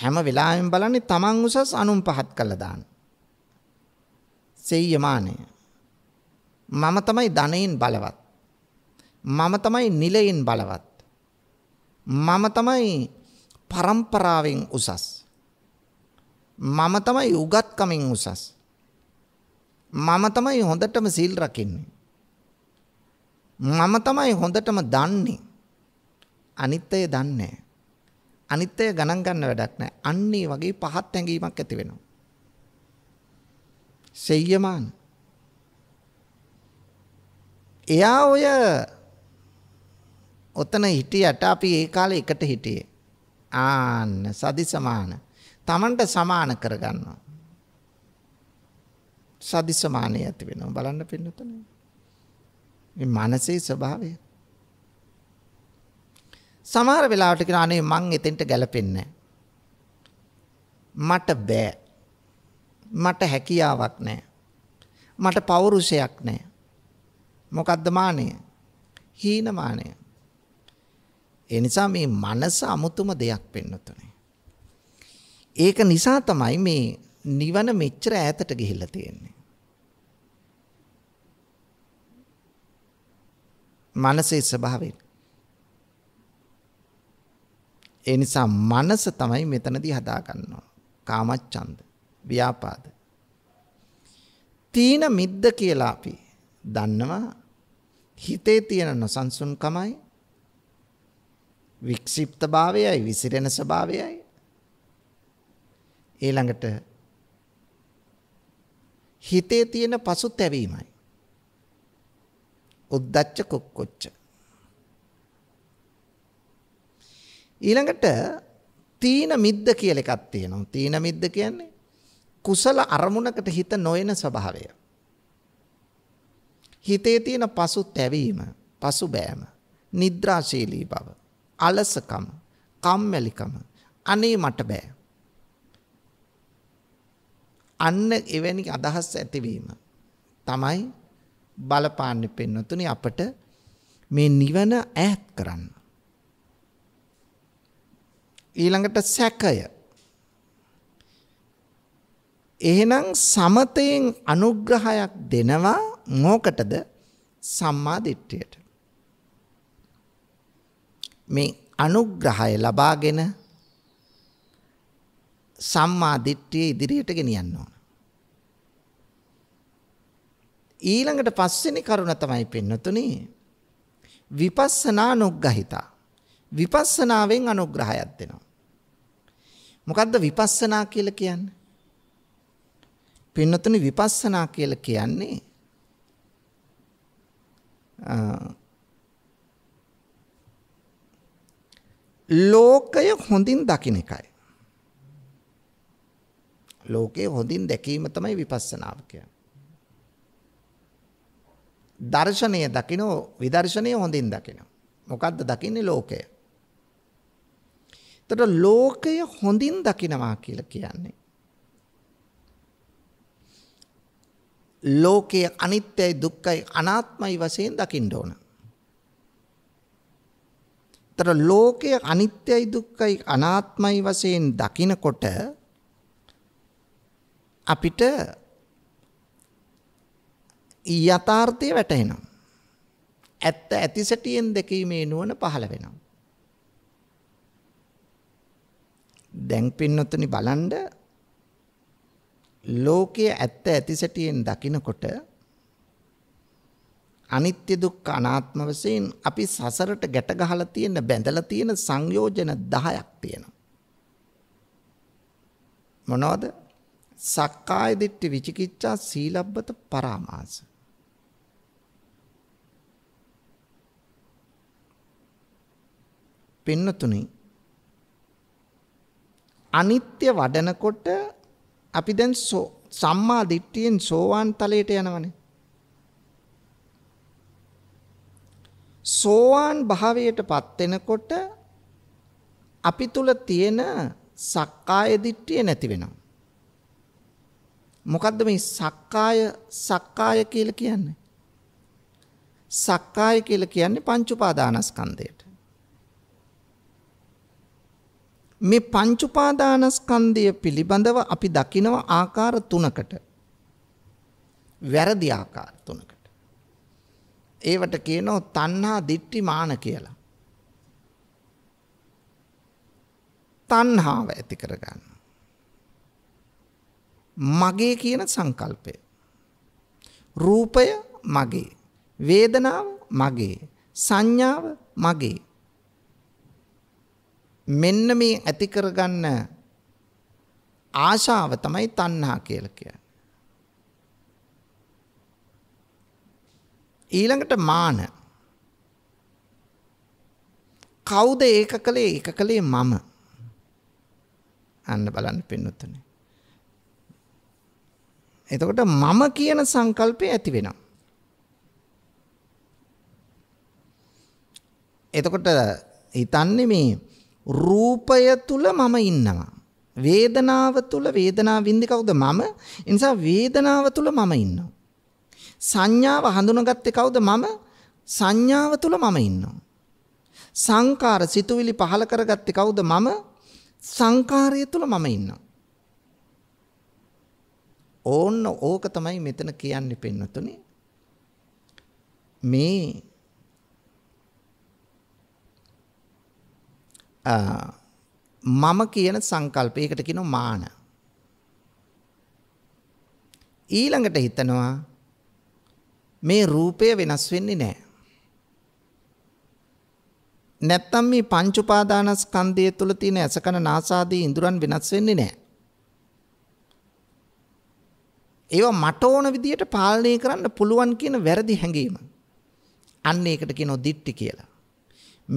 හැම වෙලාවෙම බලන්නේ තමන් උසස් අනුන් පහත් කළා දාන්න. සෙය්‍යමානය. මම තමයි ධනයෙන් බලවත්. මම තමයි නිලයෙන් බලවත්. මම තමයි පරම්පරාවෙන් උසස්. මම තමයි උගත්කමින් උසස්. මම තමයි හොඳටම සිල් රකින්නේ. මම තමයි හොඳටම දන්නේ. අනිත්‍යය දන්නේ. අනිත්‍යය ගණන් ගන්න වැඩක් නැහැ. අන්නේ වගේ පහත් හැඟීමක් ඇති වෙනවා. සෙය්‍යමාන. එයා ඔය ඔතන හිටියට අපි ඒ කාලේ එකට හිටියේ. ආන්න සදි සමාන. Tamanට සමාන කරගන්නවා. සදි සමානය ඇති වෙනවා බලන්න පින්නතනේ. මේ මානසික ස්වභාවය. සමහර වෙලාවට කියන අනේ මං එතෙන්ට ගැලපෙන්නේ මට බෑ. මට හැකියාවක් නැහැ. මට පෞරුෂයක් නැහැ. මොකද්ද මානය? හීන මානය. ඒ නිසා මේ මනස අමුතුම දෙයක් පෙන්වතුනේ. ඒක නිසා තමයි මේ නිවන මෙච්චර ඈතට ගිහිල්ලා තියෙන්නේ. මනසේ ස්වභාවය. ඒ නිසා මනස තමයි මෙතනදී හදාගන්නවා. කාමච්ඡන්ද. ව්‍යාපාද. තීන මිද්ද කියලා අපි දන්නවා හිතේ තියෙන නොසන්සුන්කමයි වික්ෂිප්ත භාවයයි විසිරෙන ස්වභාවයයි ඊළඟට හිතේ තියෙන පසුතැවීමයි උද්දච්ච කුක්කුච්ච ඊළඟට තීන මිද්ද කියලා එකක් තියෙනවා තීන මිද්ද කියන්නේ කුසල අරමුණකට හිත නොයන ස්වභාවය. හිතේ තියෙන පසු තැවීම, පසු බෑම, නිද්‍රාශීලී බව, අලසකම, කම්මැලිකම, අනේ මට බෑ. අන්න එවැනි අදහස් ඇතිවීම තමයි බලපාන්නේ පින්නතුනි අපට මේ නිවන ඈත් කරන්න. ඊළඟට සැකය එහෙනම් සමතයෙන් අනුග්‍රහයක් දෙනවා මොකටද? සම්මා දිට්ඨියට. මේ අනුග්‍රහය ලබාගෙන සම්මා දිට්ඨිය ඉදිරියට ගෙනියන්න ඕන. ඊළඟට පස්වෙනි කරුණ තමයි පින්නතුනි විපස්සනා අනුග්‍රහිතා. විපස්සනාවෙන් අනුග්‍රහයක් දෙනවා. මොකද්ද විපස්සනා කියලා කියන්නේ? පින්නතුනි විපස්සනා කියලා කියන්නේ ලෝකය හොඳින් දකින එකයි. ලෝකේ හොඳින් දැකීම තමයි විපස්සනාව කියන්නේ. දර්ශනය දකින්න විදර්ශනය හොඳින් දකින්න. මොකද්ද දකින්නේ ලෝකය. එතකොට ලෝකය හොඳින් දකිනවා කියලා කියන්නේ ලෝකයේ අනිත්‍යයි දුක්ඛයි අනාත්මයි වශයෙන් දකින්න ඕන. තර ලෝකයේ අනිත්‍යයි දුක්ඛයි අනාත්මයි වශයෙන් දකිනකොට අපිට යථාර්ථය වැටහෙනවා. ඇත්ත ඇතිසැටියෙන් දැකීමේ නුවණ පහළ වෙනවා. දැන් පින්නොතනි බලන්න ලෝකයේ ඇත්ත ඇතිසැටියෙන් දකිනකොට අනිත්‍ය දුක්ඛ අනාත්ම වශයෙන් අපි සසරට ගැට ගහලා තියෙන බැඳලා තියෙන සංයෝජන 10ක් තියෙනවා මොනවද සක්කාය දිට්ඨි විචිකිච්ඡා සීලබ්බත පරාමාස පින්නතුනි අනිත්‍ය වඩනකොට අපි දැන් සම්මා දිට්ඨියෙන් සෝවාන් තලයට යනවනේ. සෝවාන් භාවයටපත් වෙනකොට අපි තුල තියෙන සක්කාය දිට්ඨිය නැති වෙනවා. මොකද්ද මේ සක්කාය සක්කාය කියලා කියන්නේ? සක්කාය කියලා කියන්නේ පංච උපාදානස්කන්ධයට. මේ පංච උපාදානස්කන්ධය පිළිබඳව අපි දකිනව ආකාර තුනකට. වැරදි ආකාර තුනකට. ඒවට කියනෝ තණ්හා දිට්ටි මාන කියලා. තණ්හාව ඇති කරගන්න. මගේ කියන සංකල්පය. රූපය මගේ. වේදනාව මගේ. සංඥාව මගේ. මෙන්න මේ ඇති කරගන්න ආශාව තමයි තණ්හා කියලා කියන්නේ. ඊළඟට මාන. කවුද ඒක කළේ? ඒක කළේ මම. අන්න බලන්න පින්නතුනේ. එතකොට මම කියන සංකල්පය ඇති වෙනවා. එතකොට හිතන්නේ මේ රූපය තුල මම ඉන්නවා. වේදනාව තුල වේදනාව වින්දි කවුද මම? ඒ නිසා වේදනාව තුල මම ඉන්නවා. සංඥාව හඳුනාගත්තේ කවුද මම? සංඥාව තුල මම ඉන්නවා. සංකාර සිතුවිලි පහල කරගත්තේ කවුද මම? සංකාරය තුල මම ඉන්නවා. ඕන්න ඕක තමයි මෙතන කියන්නේ පින්නතුනේ. මේ මම කියන සංකල්පයකට කියනවා මාන. ඊළඟට හිතනවා මේ රූපය වෙනස් වෙන්නේ නැහැ. නැත්තම් මේ පංච උපාදානස්කන්ධය තුල තියෙන අසකන නාසාදී ඉඳුරන් වෙනස් වෙන්නේ නැහැ. ඒවා මට ඕන විදියට පාලනය කරන්න පුළුවන් කියන වැරදි හැඟීම. අන්න ඒකට කියනවා දිට්ටි කියලා.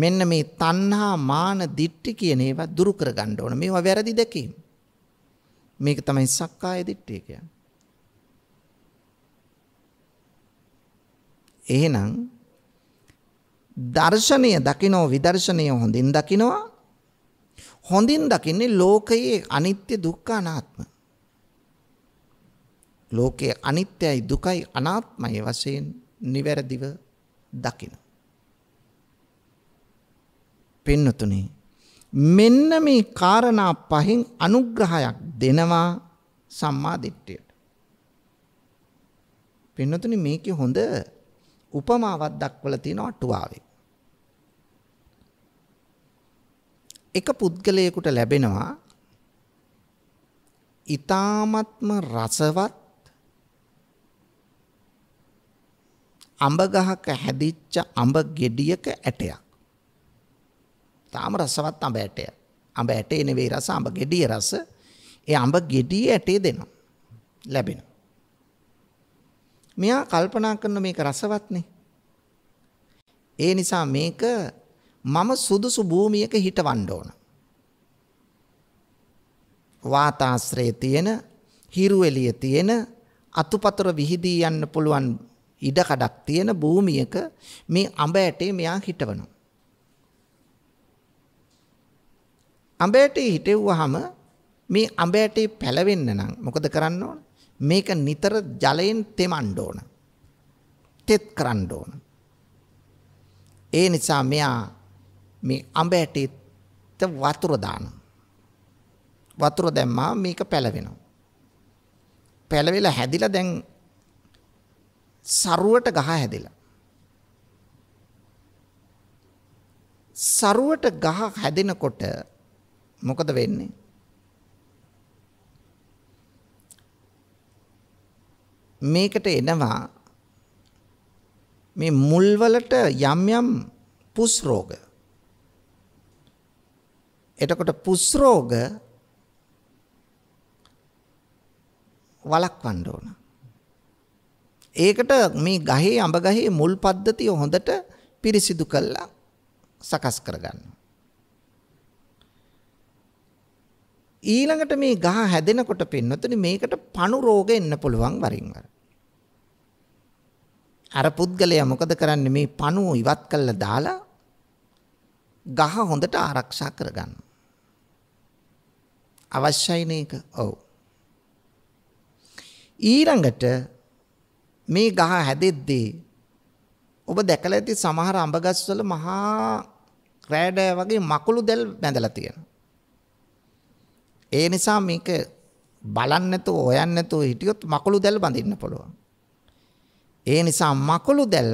මෙන්න මේ තණ්හා මාන දිට්ටි කියන ඒවා දුරු කර ගන්න ඕන. මේවා වැරදි දැකීම්. මේක තමයි සක්කාය දිට්ඨිය කියන්නේ. එහෙනම් දර්ශනය දකිනෝ විදර්ශනය හොඳින් දකිනවා හොඳින් දකින්නේ ලෝකයේ අනිත්‍ය දුක්ඛ අනාත්ම. ලෝකයේ අනිත්‍යයි දුකයි අනාත්මයි වශයෙන් නිවැරදිව දකිනවා. පින්නතුනේ මෙන්න මේ කාරණා පහෙන් අනුග්‍රහයක් දෙනවා සම්මා දිට්ඨියට. පින්නතුනේ මේකේ හොඳ උපමාවක් දක්වලා තියෙන අටුවාවේ. එක පුද්ගලයෙකුට ලැබෙනවා ඊ타මත්ම රසවත් අඹ ගහක හැදිච්ච අඹ ගෙඩියක ඇටයක්. තාම රසවත් අඹ ඇටය. අඹ ඇටේ නෙවෙයි රස අඹ ගෙඩිය රස. ඒ අඹ ගෙඩිය ඇටේ දෙනවා. ලැබෙන. මෙයා කල්පනා කරන මේක රසවත්නේ. ඒ නිසා මේක මම සුදුසු භූමියක හිටවන්න ඕන. වාතාශ්‍රය තියෙන, හිරු එළිය තියෙන, අතුපතර විහිදී යන්න පුළුවන් ඉඩ කඩක් තියෙන භූමියක මේ අඹ ඇටේ මෙයා හිටවනවා. අඹ ඇටේ හිටෙව්වහම මේ අඹ ඇටේ පැලවෙන්න නම් මොකද කරන්න ඕන? මේක නිතර ජලයෙන් තෙමන්න ඕන. තෙත් කරන්න ඕන. ඒ නිසා මෙයා මේ අඹ ඇටේට වතුර දානවා. වතුර දැම්මා මේක පැලවෙනවා. පැලවිලා හැදිලා දැන් සරුවට ගහ හැදිලා. සරුවට ගහ හැදෙනකොට මොකද වෙන්නේ? මේකට එනවා මේ මුල් වලට යම් යම් පුස් රෝග. එතකොට පුස් රෝග වළක්වන්න ඕන. ඒකට මේ ගහේ අඹ ගහේ මුල් පද්ධතිය හොඳට පිරිසිදු කළා සකස් කරගන්න. ඊළඟට මේ ගහ හැදෙනකොට පින්නතුනි මේකට පණු රෝග එන්න පුළුවන් වරින් වර. අර පුද්ගලයා මොකද කරන්නේ මේ පණුව ඉවත් කළා දාලා ගහ හොඳට ආරක්ෂා කරගන්න. අවශ්‍යයි නේක. ඔව්. ඊළඟට මේ ගහ හැදෙද්දී ඔබ දැකලා ඇති සමහර අඹ ගස්වල මහා රෑඩ වගේ මකුළු දැල් බැඳලා තියෙනවා. ඒ නිසා මේක බලන්න නැතුව හොයන්න නැතුව හිටියොත් මකුළු දැල් බඳින්න පුළුවන්. ඒ නිසා මකුළු දැල්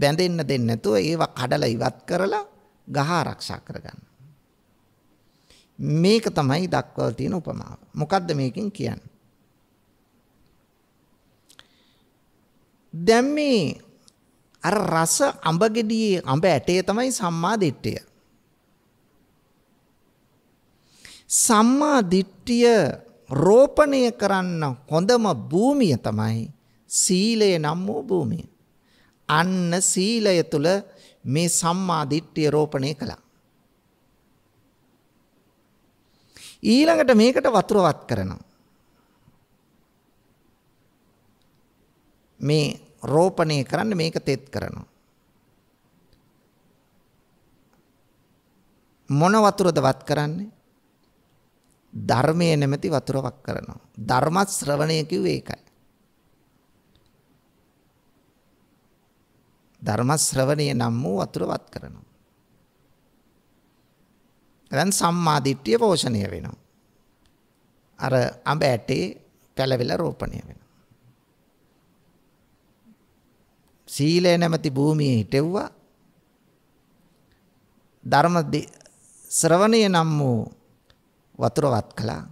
බැඳෙන්න දෙන්නේ නැතුව ඒවා කඩලා ඉවත් කරලා ගහ ආරක්ෂා කරගන්න. මේක තමයි දක්වලා තියෙන උපමාව. මොකද්ද මේකෙන් කියන්නේ? දැන් මේ අර රස අඹ ගෙඩියේ අඹ ඇටේ තමයි සම්මා දිට්ඨිය. සම්මා දිට්ඨිය රෝපණය කරන්න හොඳම භූමිය තමයි සීලය නම් වූ භූමිය. අන්න සීලය තුල මේ සම්මා දිට්ඨිය රෝපණය කළා. ඊළඟට මේකට වතුරවත් කරනවා. මේ රෝපණය කරන්න මේක තෙත් කරනවා. මොන වතුරද වත් කරන්නේ? ධර්මයේ නැමැති වතුර වක් කරනවා. ධර්ම ශ්‍රවණය කිව්වේ ඒකයි. ධර්ම ශ්‍රවණය නම් වූ වතුර වත් කරනවා. දැන් සම්මා දිට්ඨිය පෝෂණය වෙනවා. අර අඹ ඇටේ පැලවිලා රෝපණය වෙනවා. සීලය නැමැති භූමියේ හිටෙව්වා. ධර්ම ශ්‍රවණය නම් වූ වතුර වත් කළා.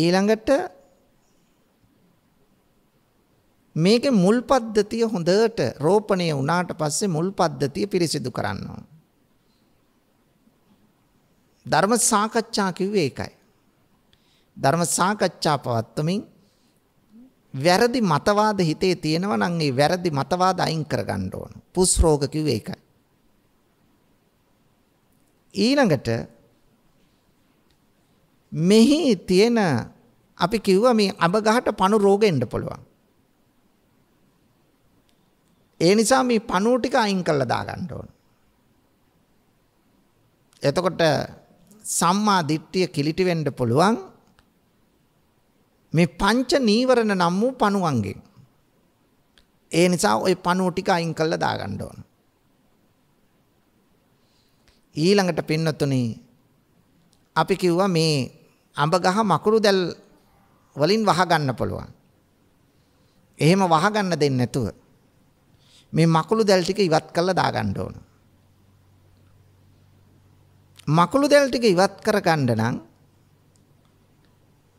ඊළඟට මේකේ මුල් පද්ධතිය හොඳට රෝපණය වුණාට පස්සේ මුල් පද්ධතිය පිරිසිදු කරනවා. ධර්ම සාකච්ඡා කිව්වේ ඒකයි. ධර්ම සාකච්ඡා පවත්වමින් වැරදි මතවාද හිතේ තියෙනවා නම් ඒ වැරදි මතවාද අයින් කරගන්න ඕන. පුස් රෝග කිව්වේ ඒකයි. ඊළඟට මෙහි තියෙන අපි කිව්වා මේ අඹ ගහට පණු රෝග එන්න පුළුවන්. ඒ නිසා මේ පණුව ටික අයින් කරලා දාගන්න ඕන. එතකොට සම්මා දිට්ඨිය කිලිටි වෙන්න පුළුවන් මේ පංච නීවරණ නම් වූ පණුවන්ගෙන්. ඒ නිසා ওই පණුව ටික අයින් කරලා දාගන්න ඕන. ඊළඟට පින්නතුනේ අපි කිව්වා මේ අඹ ගහ මකුරු දැල් වලින් වහ ගන්න පුළුවන්. එහෙම වහ ගන්න දෙන්නේ නැතුව මේ මකුළු දැල් ටික ඉවත් කරලා දාගන්න ඕන. මකුළු දැල් ටික ඉවත් කරගන්න නම්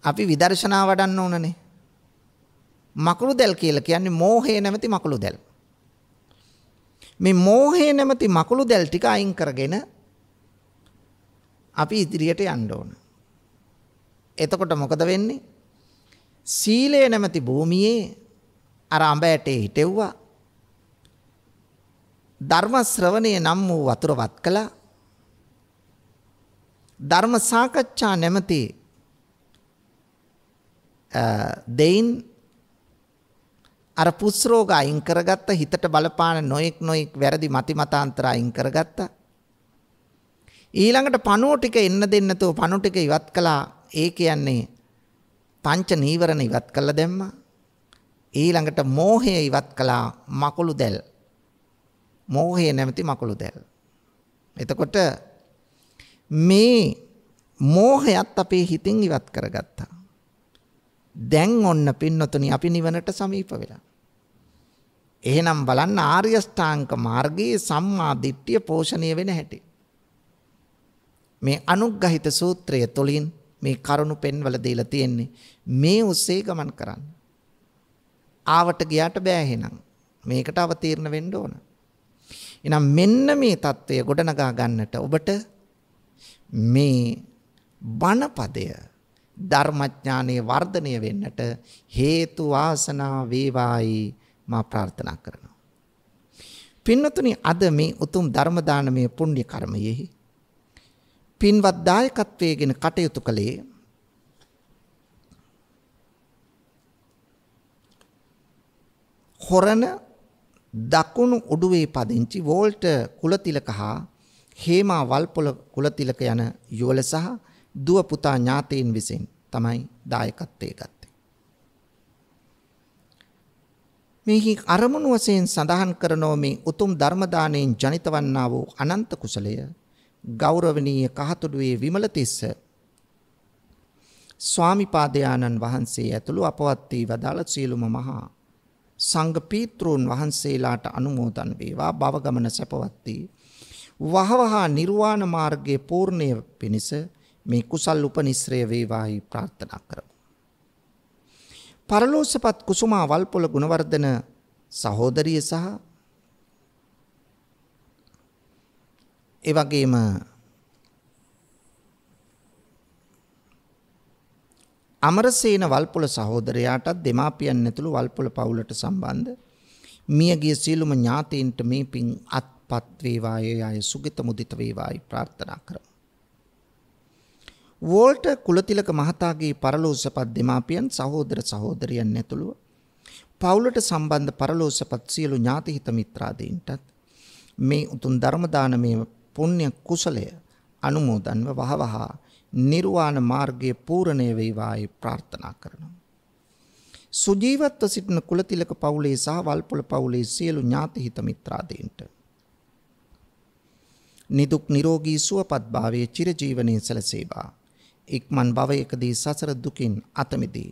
අපි විදර්ශනා වඩන්න ඕනනේ. මකුළු දැල් කියලා කියන්නේ මෝහය නැමැති මකුළු දැල්. මේ මෝහය නැමැති මකුළු දැල් ටික අයින් කරගෙන අපි ඉදිරියට යන්න ඕන. එතකොට මොකද වෙන්නේ? සීලය නැමැති භූමියේ අර අඹ ඇටේ හිටෙව්වා. ධර්ම ශ්‍රවණය නම් වූ වතුර වත් කළා. ධර්ම සාකච්ඡා නැමැති දෙයින් අර පුස් රෝග අයින් කරගත්ත හිතට බලපාන නොයෙක් නොයෙක් වැරදි මති මතාන්තර අයින් කරගත්තා ඊළඟට පණුව ටික එන්න දෙන්නතෝ පණු ටික ඉවත් කළා ඒ කියන්නේ පංච නීවරණ ඉවත් කළා දැම්මා. ඊළඟට මෝහය ඉවත් කළා මකුළු දැල්. මෝහය නැමැති මකුළු දැල්. එතකොට මේ මෝහයත් අපේ හිතින් ඉවත් කරගත්තා. දැන් ඔන්න පින්නතුනි අපි නිවනට සමීප වෙලා. එහෙනම් බලන්න ආර්ය ෂ්ටාංග මාර්ගයේ සම්මා දිට්ඨිය පෝෂණය වෙන හැටි. මේ අනුග්‍රහිත සූත්‍රය තුළින් මේ කරුණු පෙන්වල දීලා තියෙන්නේ. මේ ඔස්සේ ගමන් කරන්න. ආවට ගියාට බෑ එහෙනම්. මේකට අවතීර්ණ වෙන්න ඕන. එහෙනම් මෙන්න මේ தত্ত্বය ගොඩනගා ගන්නට ඔබට මේ බණපදය ධර්මඥානයේ වර්ධනය වෙන්නට හේතු වාසනා වේවායි මා ප්‍රාර්ථනා කරනවා. පින්නතුනි අද මේ උතුම් ධර්ම දානමය පුණ්‍ය කර්මයෙහි පින්වත් දායකත්වයේ ගෙන කටයුතු කළේ හොරණ දකුණු උඩුවේ පදිංචි වෝල්ට කුලතිලක හා හේමා වල්පොල කුලතිලක යන යුවළ සහ දුව පුතා ඥාතීන් විසින් තමයි දායකත්වයේ ගත්තේ. මෙහි අරමුණු වශයෙන් සඳහන් කරනෝ මේ උතුම් ධර්ම දාණයෙන් ජනිත වන්නා වූ අනන්ත කුසලය ගෞරවනීය කහතුඩුවේ විමලතිස්ස ස්වාමිපාදයාණන් වහන්සේ ඇතුළු අපවත් වී වදාළ සියලුම මහා සංඝ පීත්‍රූන් වහන්සේලාට අනුමෝදන් වේවා භවගමන සැපවත් වී වහවහා නිර්වාණ මාර්ගයේ පූර්ණය පිණිස මේ කුසල් උපනිශ්‍රය වේවායි ප්‍රාර්ථනා කරමු. පරලෝසපත් කුසුමා වල්පොල ගුණවර්ධන සහෝදරිය සහ ඒ වගේම අමරසේන වල්පොල සහෝදරයාටත් දෙමාපියන් ඇතුළු වල්පොල පවුලට සම්බන්ධ මියගිය සියලුම ඥාතීන්ට මේ පින් අත්පත් වේවාය අය සුගත මුදිත වේවායි ප්‍රාර්ථනා කරමු. වෝල්ට කුලතිලක මහතාගේ පරලෝසපත් දෙමාපියන් සහෝදර සහෝදරියන් ඇතුළුව පවුලට සම්බන්ධ පරලෝසපත් සියලු ඥාතිහිත මිත්‍රාදීන්ටත් මේ උතුම් ධර්ම දානමේ පුණ්‍ය කුසලය අනුමෝදන්ව වහවහ නිර්වාණ මාර්ගයේ පූර්ණේ වේවායි ප්‍රාර්ථනා කරනවා. සුජීවත්ව සිටින කුලතිලක පවුලේ සහ වල්පොල පවුලේ සියලු ඥාති හිත මිත්‍රාදීන්ට නිදුක් නිරෝගී සුවපත් භාවයේ චිරජීවනයේ සැලසේවා. ඉක්මන් භවයකදී සසර දුකින් අත මිදී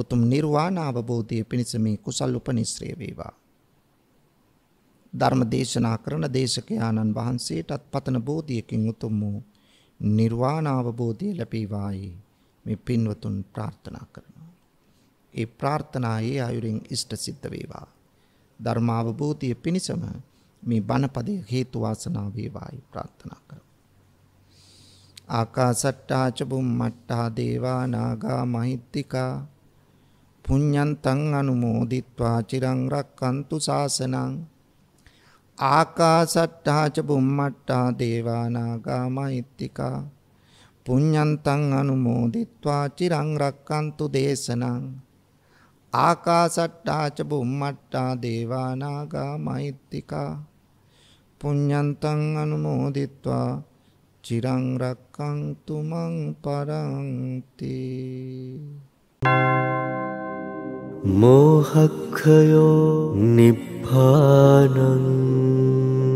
උතුම් නිර්වාණ අවබෝධය පිණිස මේ කුසල් උපනිශ්‍රේ වේවා. ධර්ම දේශනා කරන දේශකයාණන් වහන්සේටත් පතන බෝධියකින් උතුම් වූ නිර්වාණ අවබෝධය ලැබේවායි මේ පින්වතුන් ප්‍රාර්ථනා කරනවා. ඒ ප්‍රාර්ථනායේ ආයුරින් ඉෂ්ට සිද්ධ වේවා. ධර්ම අවබෝධය පිණිසම මේ බණපදයේ හේතු වාසනා වේවායි ප්‍රාර්ථනා කරමු. ආකාසට්ටා ච බුම්මට්ටා දේවා නාගා මහිත්‍තිකා පුඤ්ඤන්තං අනුමෝදිත්වා චිරං රක්칸තු සාසනං ආකාසට්ටාච බුම්මට්ටා දේවානාගා මහිත්‍තිකා පුඤ්ඤන්තං අනුමෝදිත්වා චිරං රක්칸තු දේශනං ආකාසට්ටාච බුම්මට්ටා දේවානාගා මහිත්‍තිකා පුඤ්ඤන්තං අනුමෝදිත්වා චිරං රක්칸තු මං පරන්ති Thank you. मोहखयो निब्बानं